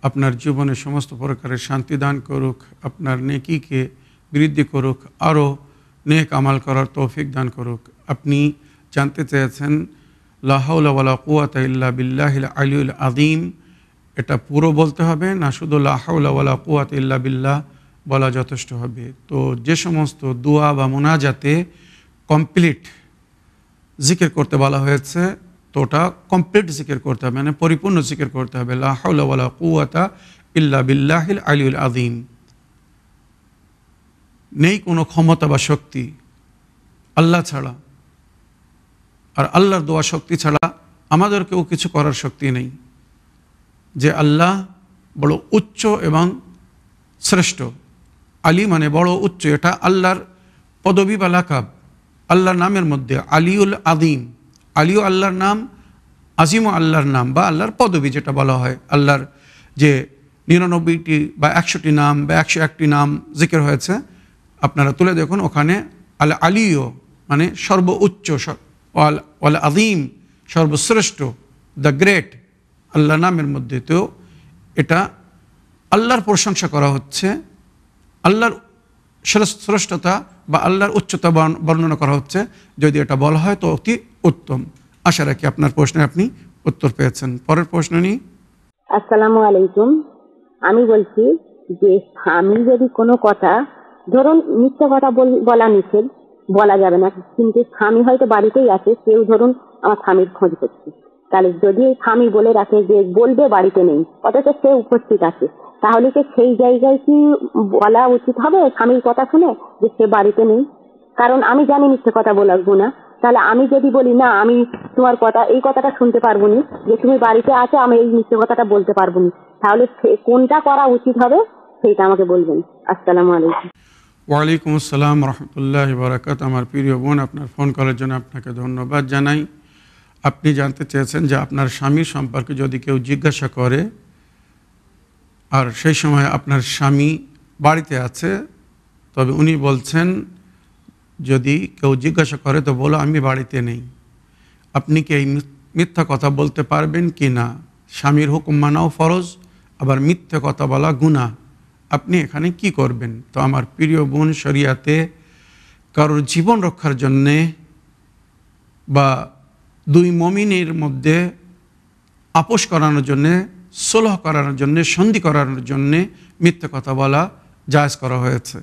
আপনার জীবনে সমস্ত প্রকারের শান্তি দান করুক আপনার নেকিকে বৃদ্ধি করুক আরও নেক আমাল করার তৌফিক দান করুক আপনি জানতে চেয়েছেন লাহাউলা কুয়াত ইল্লা বিল্লাহ আলিউল আদিম এটা পুরো বলতে হবে না শুধু লাহাউলা কুয়াত ইল্লা বিল্লাহ বলা যথেষ্ট হবে তো যে সমস্ত দোয়া বা মোনাজাতে কমপ্লিট জিকির করতে বলা হয়েছে তো ওটা কমপ্লিট জিকির করতে হবে মানে পরিপূর্ণ জিকির করতে হবে লাহাউলা কুয়াতা ইল্লা বিল্লাহিল আলিউল আদিম নেই কোনো ক্ষমতা বা শক্তি আল্লাহ ছাড়া আর আল্লাহর দোয়া শক্তি ছাড়া আমাদেরকেও কিছু করার শক্তি নেই যে আল্লাহ বড় উচ্চ এবং শ্রেষ্ঠ আলী মানে বড় উচ্চ এটা আল্লাহর পদবী বা লাকাব আল্লাহর নামের মধ্যে আলিউল আদিম আলিউ আল্লাহর নাম আজিম আল্লাহর নাম বা আল্লাহর পদবি যেটা বলা হয় আল্লাহর যে নিরানব্বইটি বা একশোটি নাম বা একশো একটি নাম জিকের হয়েছে আপনারা তুলে দেখুন ওখানে আল আলিও মানে সর্ব আল আল আদিম সর্বশ্রেষ্ঠ দ্য গ্রেট আল্লাহ নামের মধ্যে তো এটা আল্লাহর প্রশংসা করা হচ্ছে আল্লাহর শ্রেষ্ঠতা বা আল্লাহর উচ্চতা বর্ণনা করা হচ্ছে যদি এটা বলা হয় তো অতি উত্তম আশা রাখি আপনার প্রশ্নে আপনি উত্তর পেয়েছেন পরের প্রশ্ন নিয়ে আসসালামু আলাইকুম আমি বলছি যে আমি যদি কোনো কথা ধরুন মিথ্যা কথা বলা নিষেধ বলা যাবে না কিন্তু স্বামী হয়তো বাড়িতেই আছে কেউ ধরুন আমার স্বামীর খোঁজ করছে তাহলে যদি স্বামী বলে রাখে যে বলবে বাড়িতে নেই অথচ সে উপস্থিত আছে তাহলে কি সেই জায়গায় কি বলা উচিত হবে স্বামীর কথা শুনে যে সে বাড়িতে নেই কারণ আমি জানি মিথ্যে কথা বলবো না তাহলে আমি যদি বলি না আমি তোমার কথা এই কথাটা শুনতে পারবো নি যে তুমি বাড়িতে আছো আমি এই মিথ্যে কথাটা বলতে পারবো নি তাহলে কোনটা করা উচিত হবে সেইটা আমাকে বলবেন আসসালামু আলাইকুম ওয়ালাইকুম আসসালাম রহমতুল্লাহ বরাকাত আমার প্রিয় বোন আপনার ফোন করার জন্য আপনাকে ধন্যবাদ জানাই আপনি জানতে চেয়েছেন যে আপনার স্বামীর সম্পর্কে যদি কেউ জিজ্ঞাসা করে আর সেই সময় আপনার স্বামী বাড়িতে আছে তবে উনি বলছেন যদি কেউ জিজ্ঞাসা করে তো বলো আমি বাড়িতে নেই আপনি কি এই মিথ্যা কথা বলতে পারবেন কি না স্বামীর হুকুম মানাও ফরজ আবার মিথ্যে কথা বলা গুণা আপনি এখানে কি করবেন তো আমার প্রিয় বোন শরিয়াতে কারোর জীবন রক্ষার জন্যে বা দুই মমিনের মধ্যে আপোষ করানোর জন্যে সোলহ করানোর জন্যে সন্ধি করানোর জন্যে মিথ্যে কথা বলা জায়জ করা হয়েছে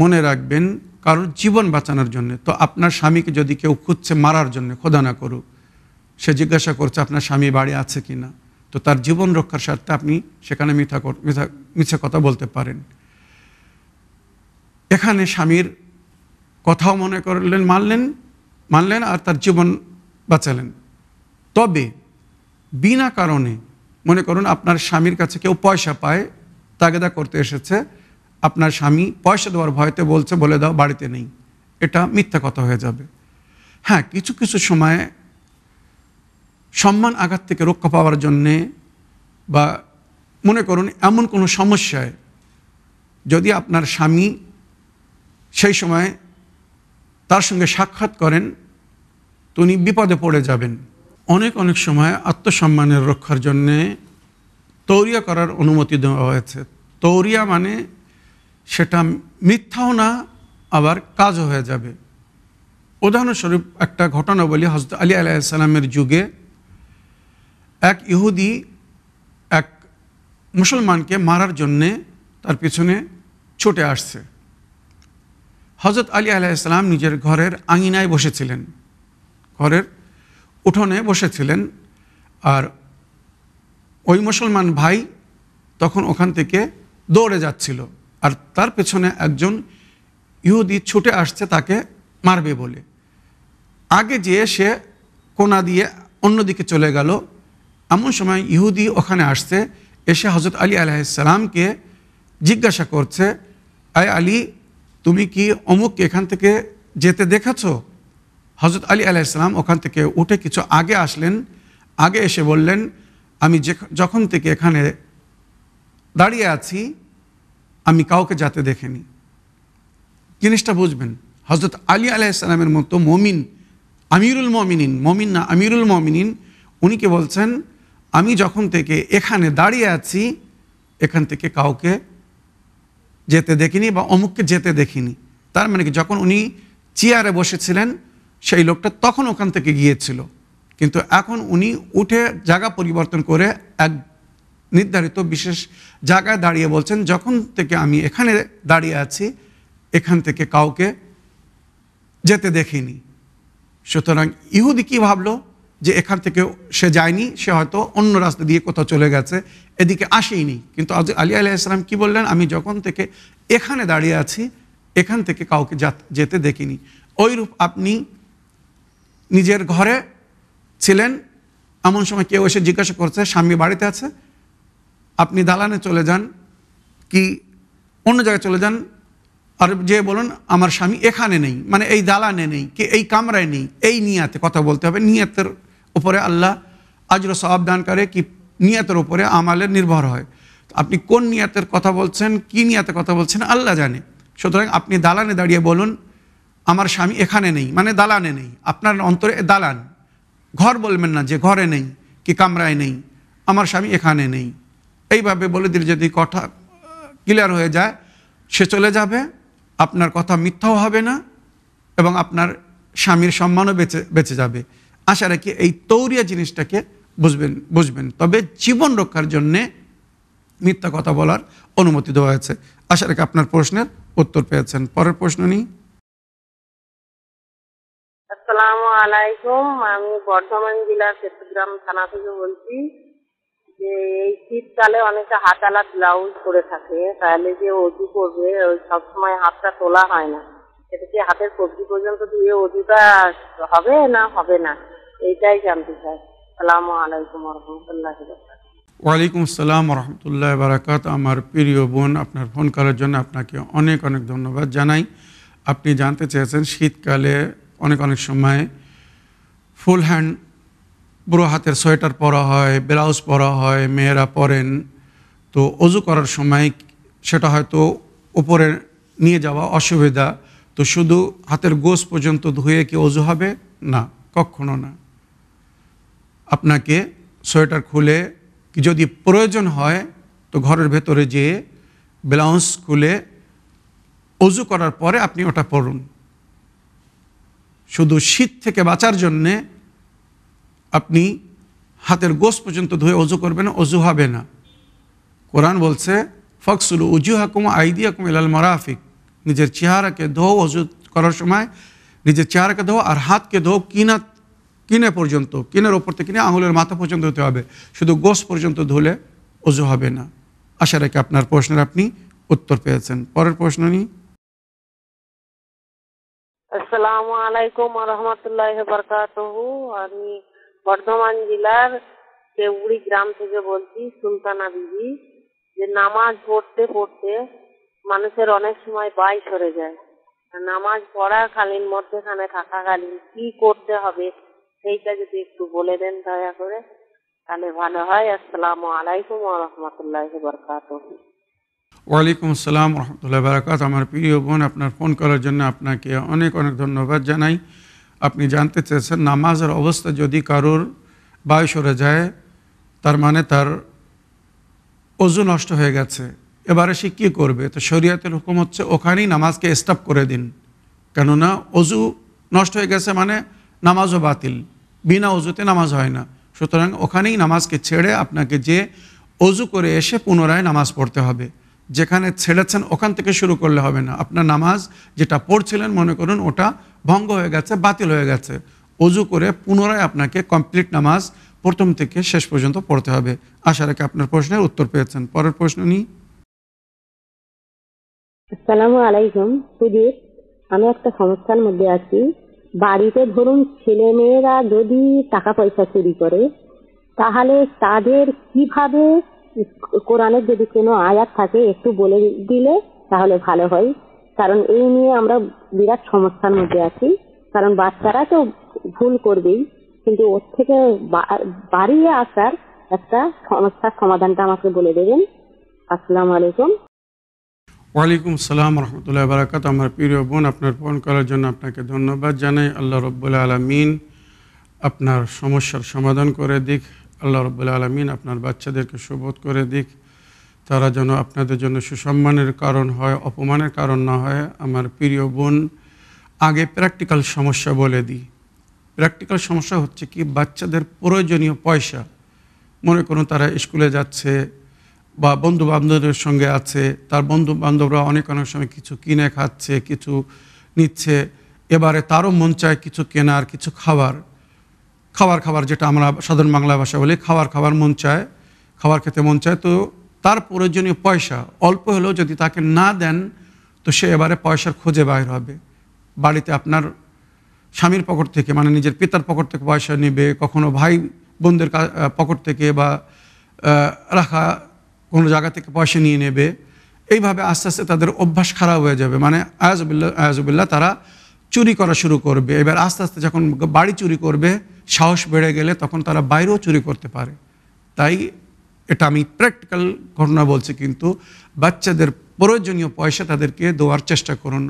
মনে রাখবেন কারোর জীবন বাঁচানোর জন্য তো আপনার স্বামীকে যদি কেউ খুঁজছে মারার জন্য খোদা না করুক সে জিজ্ঞাসা করছে আপনার স্বামী বাড়ি আছে কি না তো তার জীবন রক্ষার স্বার্থে আপনি সেখানে মিথ্যা মিথা মিথ্যা কথা বলতে পারেন এখানে স্বামীর কথাও মনে করলেন মানলেন মানলেন আর তার জীবন বাঁচালেন তবে বিনা কারণে মনে করুন আপনার স্বামীর কাছে কেউ পয়সা পায় তাগেদা করতে এসেছে আপনার স্বামী পয়সা দেওয়ার ভয়তে বলছে বলে দাও বাড়িতে নেই এটা মিথ্যা কথা হয়ে যাবে হ্যাঁ কিছু কিছু সময়ে সম্মান আঘাত থেকে রক্ষা পাওয়ার জন্যে বা মনে করুন এমন কোনো সমস্যায় যদি আপনার স্বামী সেই সময় তার সঙ্গে সাক্ষাৎ করেন তিনি বিপদে পড়ে যাবেন অনেক অনেক সময় আত্মসম্মানের রক্ষার জন্যে তৌরিয়া করার অনুমতি দেওয়া হয়েছে তৌরিয়া মানে সেটা মিথ্যাও না আবার কাজও হয়ে যাবে উদাহরণস্বরূপ একটা ঘটনা বলি হজরত আলী আলাইসালামের যুগে এক ইহুদি এক মুসলমানকে মারার জন্যে তার পিছনে ছুটে আসছে হজরত আলী আলাইসালাম নিজের ঘরের আঙিনায় বসেছিলেন ঘরের উঠোনে বসেছিলেন আর ওই মুসলমান ভাই তখন ওখান থেকে দৌড়ে যাচ্ছিল আর তার পেছনে একজন ইহুদি ছুটে আসছে তাকে মারবে বলে আগে যেয়ে সে কোনা দিয়ে অন্যদিকে চলে গেল এমন সময় ইহুদি ওখানে আসছে এসে হজরত আলী আলাইসালামকে জিজ্ঞাসা করছে আয় আলী তুমি কি অমুক এখান থেকে যেতে দেখেছো হজরত আলী আলাইসালাম ওখান থেকে উঠে কিছু আগে আসলেন আগে এসে বললেন আমি যখন থেকে এখানে দাঁড়িয়ে আছি আমি কাউকে যাতে দেখেনি জিনিসটা বুঝবেন হজরত আলী আলাইসালামের মতো মমিন আমিরুল মমিনিন মমিন না আমিরুল মমিনিন কে বলছেন আমি যখন থেকে এখানে দাঁড়িয়ে আছি এখান থেকে কাউকে যেতে দেখিনি বা অমুককে যেতে দেখিনি তার মানে কি যখন উনি চেয়ারে বসেছিলেন সেই লোকটা তখন ওখান থেকে গিয়েছিল কিন্তু এখন উনি উঠে জায়গা পরিবর্তন করে এক নির্ধারিত বিশেষ জায়গায় দাঁড়িয়ে বলছেন যখন থেকে আমি এখানে দাঁড়িয়ে আছি এখান থেকে কাউকে যেতে দেখিনি সুতরাং ইহুদি কি ভাবলো যে এখান থেকে সে যায়নি সে হয়তো অন্য রাস্তা দিয়ে কোথাও চলে গেছে এদিকে আসেইনি কিন্তু আলী আলিয়া ইসলাম কী বললেন আমি যখন থেকে এখানে দাঁড়িয়ে আছি এখান থেকে কাউকে যেতে দেখিনি ওইরূপ আপনি নিজের ঘরে ছিলেন এমন সময় কেউ এসে জিজ্ঞাসা করছে স্বামী বাড়িতে আছে আপনি দালানে চলে যান কি অন্য জায়গায় চলে যান আর যে বলুন আমার স্বামী এখানে নেই মানে এই দালানে নেই কি এই কামরায় নেই এই নিয়াতে কথা বলতে হবে নিয়াতের উপরে আল্লাহ আজর সবাব দান করে কি নিয়াতের উপরে আমালের নির্ভর হয় আপনি কোন নিয়াতের কথা বলছেন কি নিয়াতে কথা বলছেন আল্লাহ জানে সুতরাং আপনি দালানে দাঁড়িয়ে বলুন আমার স্বামী এখানে নেই মানে দালানে নেই আপনার অন্তরে দালান ঘর বলবেন না যে ঘরে নেই কি কামরায় নেই আমার স্বামী এখানে নেই এইভাবে বলে দিলে যদি কথা ক্লিয়ার হয়ে যায় সে চলে যাবে আপনার কথা মিথ্যাও হবে না এবং আপনার স্বামীর সম্মানও বেঁচে বেঁচে যাবে আশা রাখি এই তৌরিয়া জিনিসটাকে বুঝবেন বুঝবেন তবে জীবন রক্ষার জন্যে মিথ্যা কথা বলার অনুমতি দেওয়া হয়েছে আশা রাখি আপনার প্রশ্নের উত্তর পেয়েছেন পরের প্রশ্ন নিই আলাইকুম আমি বর্ধমান জেলার চট্টগ্রাম থানা থেকে বলছি যে এই শীতকালে অনেকে হাতালা ব্লাউজ করে থাকে তাহলে যে অজু করবে ওই সবসময় হাতটা তোলা হয় না সেটা কি হাতের কবজি পর্যন্ত ধুয়ে অজুটা হবে না হবে না এইটাই জানতে চাই সালামু আলাইকুম রহমতুল্লাহ ওয়ালাইকুম আসসালাম রহমতুল্লাহ বারাকাত আমার প্রিয় বোন আপনার ফোন করার জন্য আপনাকে অনেক অনেক ধন্যবাদ জানাই আপনি জানতে চেয়েছেন শীতকালে অনেক অনেক সময় ফুল হ্যান্ড বুড়ো হাতের সোয়েটার পরা হয় ব্লাউজ পরা হয় মেয়েরা পরেন তো অজু করার সময় সেটা হয়তো ওপরে নিয়ে যাওয়া অসুবিধা তো শুধু হাতের গোস পর্যন্ত ধুয়ে কি অজু হবে না কখনো না আপনাকে সোয়েটার খুলে যদি প্রয়োজন হয় তো ঘরের ভেতরে যেয়ে ব্লাউজ খুলে অজু করার পরে আপনি ওটা পড়ুন শুধু শীত থেকে বাঁচার জন্যে আপনি হাতের গোস পর্যন্ত ধুয়ে অজু করবেন অজু হবে না কোরআন বলছে ফকসুল উজু হাকুম আইদি হাকুম এলাল মারাফিক নিজের চেহারাকে ধো অজু করার সময় নিজের চেহারাকে ধো আর হাতকে ধো কিনা কিনে পর্যন্ত কিনের ওপর থেকে কিনে আঙুলের মাথা পর্যন্ত হতে হবে শুধু গোস পর্যন্ত ধুলে অজু হবে না আশা রাখি আপনার প্রশ্নের আপনি উত্তর পেয়েছেন পরের প্রশ্ন নিই আসসালামু আলাইকুম রহমতুল্লাহ বরকাতহু আমি বর্ধমান জেলার কেউড়ি গ্রাম থেকে বলছি সুলতানা দিদি যে নামাজ পড়তে পড়তে মানুষের অনেক সময় বাই সরে যায় নামাজ পড়া কালীন মধ্যেখানে থাকাকালীন কি করতে হবে সেইটা যদি একটু বলে দেন দয়া করে তাহলে ভালো হয় আসসালাম আলাইকুম রহমতুল্লাহ বরকাত ওয়ালাইকুম আসসালাম রহমতুল্লাহ বারাকাত আমার প্রিয় বোন আপনার ফোন করার জন্য আপনাকে অনেক অনেক ধন্যবাদ জানাই আপনি জানতে চেয়েছেন নামাজের অবস্থা যদি কারোর বায়ু সরে যায় তার মানে তার অজু নষ্ট হয়ে গেছে এবারে সে কী করবে তো শরীয়তের হুকুম হচ্ছে ওখানেই নামাজকে স্টপ করে দিন কেননা অজু নষ্ট হয়ে গেছে মানে নামাজও বাতিল বিনা অজুতে নামাজ হয় না সুতরাং ওখানেই নামাজকে ছেড়ে আপনাকে যে অজু করে এসে পুনরায় নামাজ পড়তে হবে যেখানে ছেড়েছেন ওখান থেকে শুরু করলে হবে না আপনার নামাজ যেটা পড়ছিলেন মনে করুন ওটা ভঙ্গ হয়ে গেছে বাতিল হয়ে গেছে অজু করে পুনরায় আপনাকে কমপ্লিট নামাজ প্রথম থেকে শেষ পর্যন্ত পড়তে হবে আশা রাখি আপনার প্রশ্নের উত্তর পেয়েছেন পরের প্রশ্ন নিই আসসালামু আলাইকুম সুদীপ আমি একটা সমস্যার মধ্যে আছি বাড়িতে ধরুন ছেলে মেয়েরা যদি টাকা পয়সা চুরি করে তাহলে তাদের কিভাবে কোরআনের যদি কোনো আয়াত থাকে একটু বলে দিলে তাহলে ভালো হয় কারণ এই নিয়ে আমরা বিরাট সমস্যার মধ্যে আছি কারণ বাচ্চারা তো ভুল করবেই কিন্তু ওর থেকে বাড়িয়ে আসার একটা সমস্যার সমাধানটা আমাকে বলে দেবেন আসসালাম আলাইকুম ওয়ালাইকুম সালাম রহমতুল্লাহ বারাকাত আমার প্রিয় বোন আপনার ফোন করার জন্য আপনাকে ধন্যবাদ জানাই আল্লাহ রব্বুল্লা আলমিন আপনার সমস্যার সমাধান করে দিক আল্লাহ রব্বুল্লা আলমিন আপনার বাচ্চাদেরকে সুবোধ করে দিক তারা যেন আপনাদের জন্য সুসম্মানের কারণ হয় অপমানের কারণ না হয় আমার প্রিয় বোন আগে প্র্যাকটিক্যাল সমস্যা বলে দিই প্র্যাকটিক্যাল সমস্যা হচ্ছে কি বাচ্চাদের প্রয়োজনীয় পয়সা মনে করুন তারা স্কুলে যাচ্ছে বা বন্ধু বান্ধবের সঙ্গে আছে তার বন্ধু বান্ধবরা অনেক অনেক সময় কিছু কিনে খাচ্ছে কিছু নিচ্ছে এবারে তারও মন চায় কিছু কেনার কিছু খাবার খাবার খাবার যেটা আমরা সাধারণ বাংলা ভাষা বলি খাবার খাবার মন চায় খাবার খেতে মন চায় তো তার প্রয়োজনীয় পয়সা অল্প হলেও যদি তাকে না দেন তো সে এবারে পয়সার খোঁজে বাইর হবে বাড়িতে আপনার স্বামীর পকট থেকে মানে নিজের পিতার পকট থেকে পয়সা নেবে কখনো ভাই বোনদের পকেট থেকে বা রাখা কোনো জায়গা থেকে পয়সা নিয়ে নেবে এইভাবে আস্তে আস্তে তাদের অভ্যাস খারাপ হয়ে যাবে মানে আয়াজবুল্লাহ আয়াজবুল্লাহ তারা চুরি করা শুরু করবে এবার আস্তে আস্তে যখন বাড়ি চুরি করবে সাহস বেড়ে গেলে তখন তারা বাইরেও চুরি করতে পারে তাই এটা আমি প্র্যাকটিক্যাল ঘটনা বলছি কিন্তু বাচ্চাদের প্রয়োজনীয় পয়সা তাদেরকে দেওয়ার চেষ্টা করুন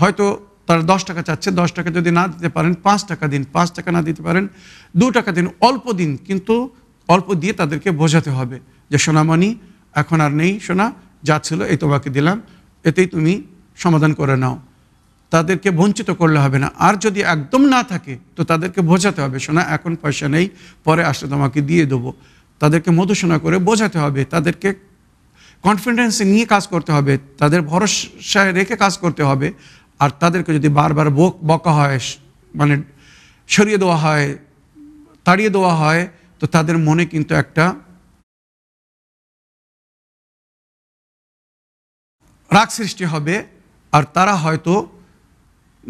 হয়তো তারা দশ টাকা চাচ্ছে দশ টাকা যদি না দিতে পারেন পাঁচ টাকা দিন পাঁচ টাকা না দিতে পারেন দু টাকা দিন অল্প দিন কিন্তু অল্প দিয়ে তাদেরকে বোঝাতে হবে যে সোনামণি এখন আর নেই সোনা যা ছিল এই তোমাকে দিলাম এতেই তুমি সমাধান করে নাও তাদেরকে বঞ্চিত করলে হবে না আর যদি একদম না থাকে তো তাদেরকে বোঝাতে হবে সোনা এখন পয়সা নেই পরে আসলে তোমাকে দিয়ে দেবো তাদেরকে মধুসূনা করে বোঝাতে হবে তাদেরকে কনফিডেন্সে নিয়ে কাজ করতে হবে তাদের ভরসায় রেখে কাজ করতে হবে আর তাদেরকে যদি বারবার বক বকা হয় মানে সরিয়ে দেওয়া হয় তাড়িয়ে দেওয়া হয় তো তাদের মনে কিন্তু একটা রাগ সৃষ্টি হবে আর তারা হয়তো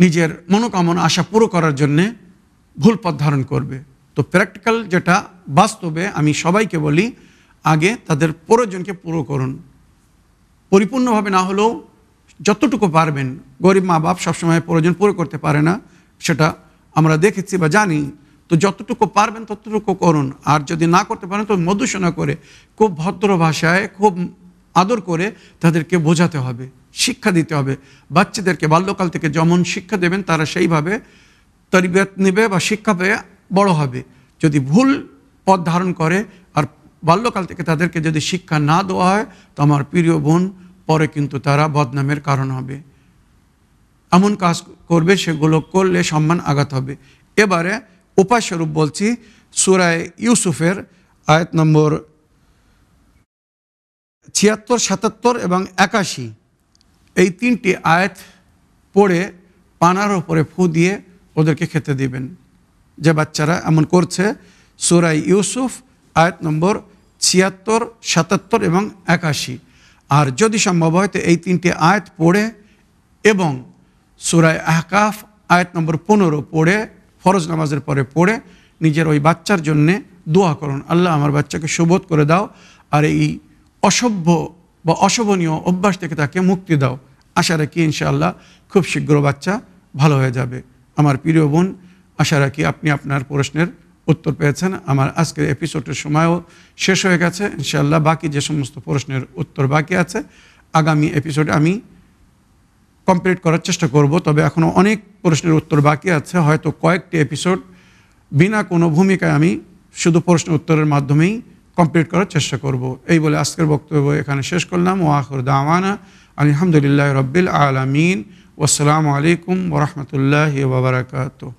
নিজের মনোকামনা আশা পুরো করার জন্যে ভুল পথ ধারণ করবে তো প্র্যাকটিক্যাল যেটা বাস্তবে আমি সবাইকে বলি আগে তাদের প্রয়োজনকে পুরো করুন পরিপূর্ণভাবে না হলেও যতটুকু পারবেন গরিব মা বাপ সবসময় প্রয়োজন পুরো করতে পারে না সেটা আমরা দেখেছি বা জানি তো যতটুকু পারবেন ততটুকু করুন আর যদি না করতে পারেন তো মধুসূনা করে খুব ভদ্র ভাষায় খুব আদর করে তাদেরকে বোঝাতে হবে শিক্ষা দিতে হবে বাচ্চাদেরকে বাল্যকাল থেকে যেমন শিক্ষা দেবেন তারা সেইভাবে তরিবেত নেবে বা শিক্ষা পেয়ে বড়ো হবে যদি ভুল পথ ধারণ করে আর বাল্যকাল থেকে তাদেরকে যদি শিক্ষা না দেওয়া হয় তো আমার প্রিয় বোন পরে কিন্তু তারা বদনামের কারণ হবে এমন কাজ করবে সেগুলো করলে সম্মান আঘাত হবে এবারে উপাস্বরূপ বলছি সুরায় ইউসুফের আয়াত নম্বর ছিয়াত্তর সাতাত্তর এবং একাশি এই তিনটি আয়াত পড়ে পানার ওপরে ফু দিয়ে ওদেরকে খেতে দিবেন যে বাচ্চারা এমন করছে সুরাই ইউসুফ আয়াত নম্বর ছিয়াত্তর সাতাত্তর এবং একাশি আর যদি সম্ভব হয় তো এই তিনটি আয়াত পড়ে এবং সুরায় আহকাফ আয়াত নম্বর পনেরো পড়ে ফরজ নামাজের পরে পড়ে নিজের ওই বাচ্চার জন্যে দোয়া করুন আল্লাহ আমার বাচ্চাকে সুবোধ করে দাও আর এই অসভ্য বা অশোভনীয় অভ্যাস থেকে তাকে মুক্তি দাও আশা রাখি ইনশাআল্লাহ খুব শীঘ্র বাচ্চা ভালো হয়ে যাবে আমার প্রিয় বোন আশা রাখি আপনি আপনার প্রশ্নের উত্তর পেয়েছেন আমার আজকের এপিসোডের সময়ও শেষ হয়ে গেছে ইনশাল্লাহ বাকি যে সমস্ত প্রশ্নের উত্তর বাকি আছে আগামী এপিসোডে আমি কমপ্লিট করার চেষ্টা করব তবে এখনও অনেক প্রশ্নের উত্তর বাকি আছে হয়তো কয়েকটি এপিসোড বিনা কোনো ভূমিকায় আমি শুধু প্রশ্ন উত্তরের মাধ্যমেই কমপ্লিট করার চেষ্টা করব এই বলে আজকের বক্তব্য এখানে শেষ করলাম ও আখর দাওয়ানা আলহামদুলিল্লাহ রব্বিল আলমিন ওসালামু আলাইকুম ওরহমতুল্লাহ বাবরাকাতু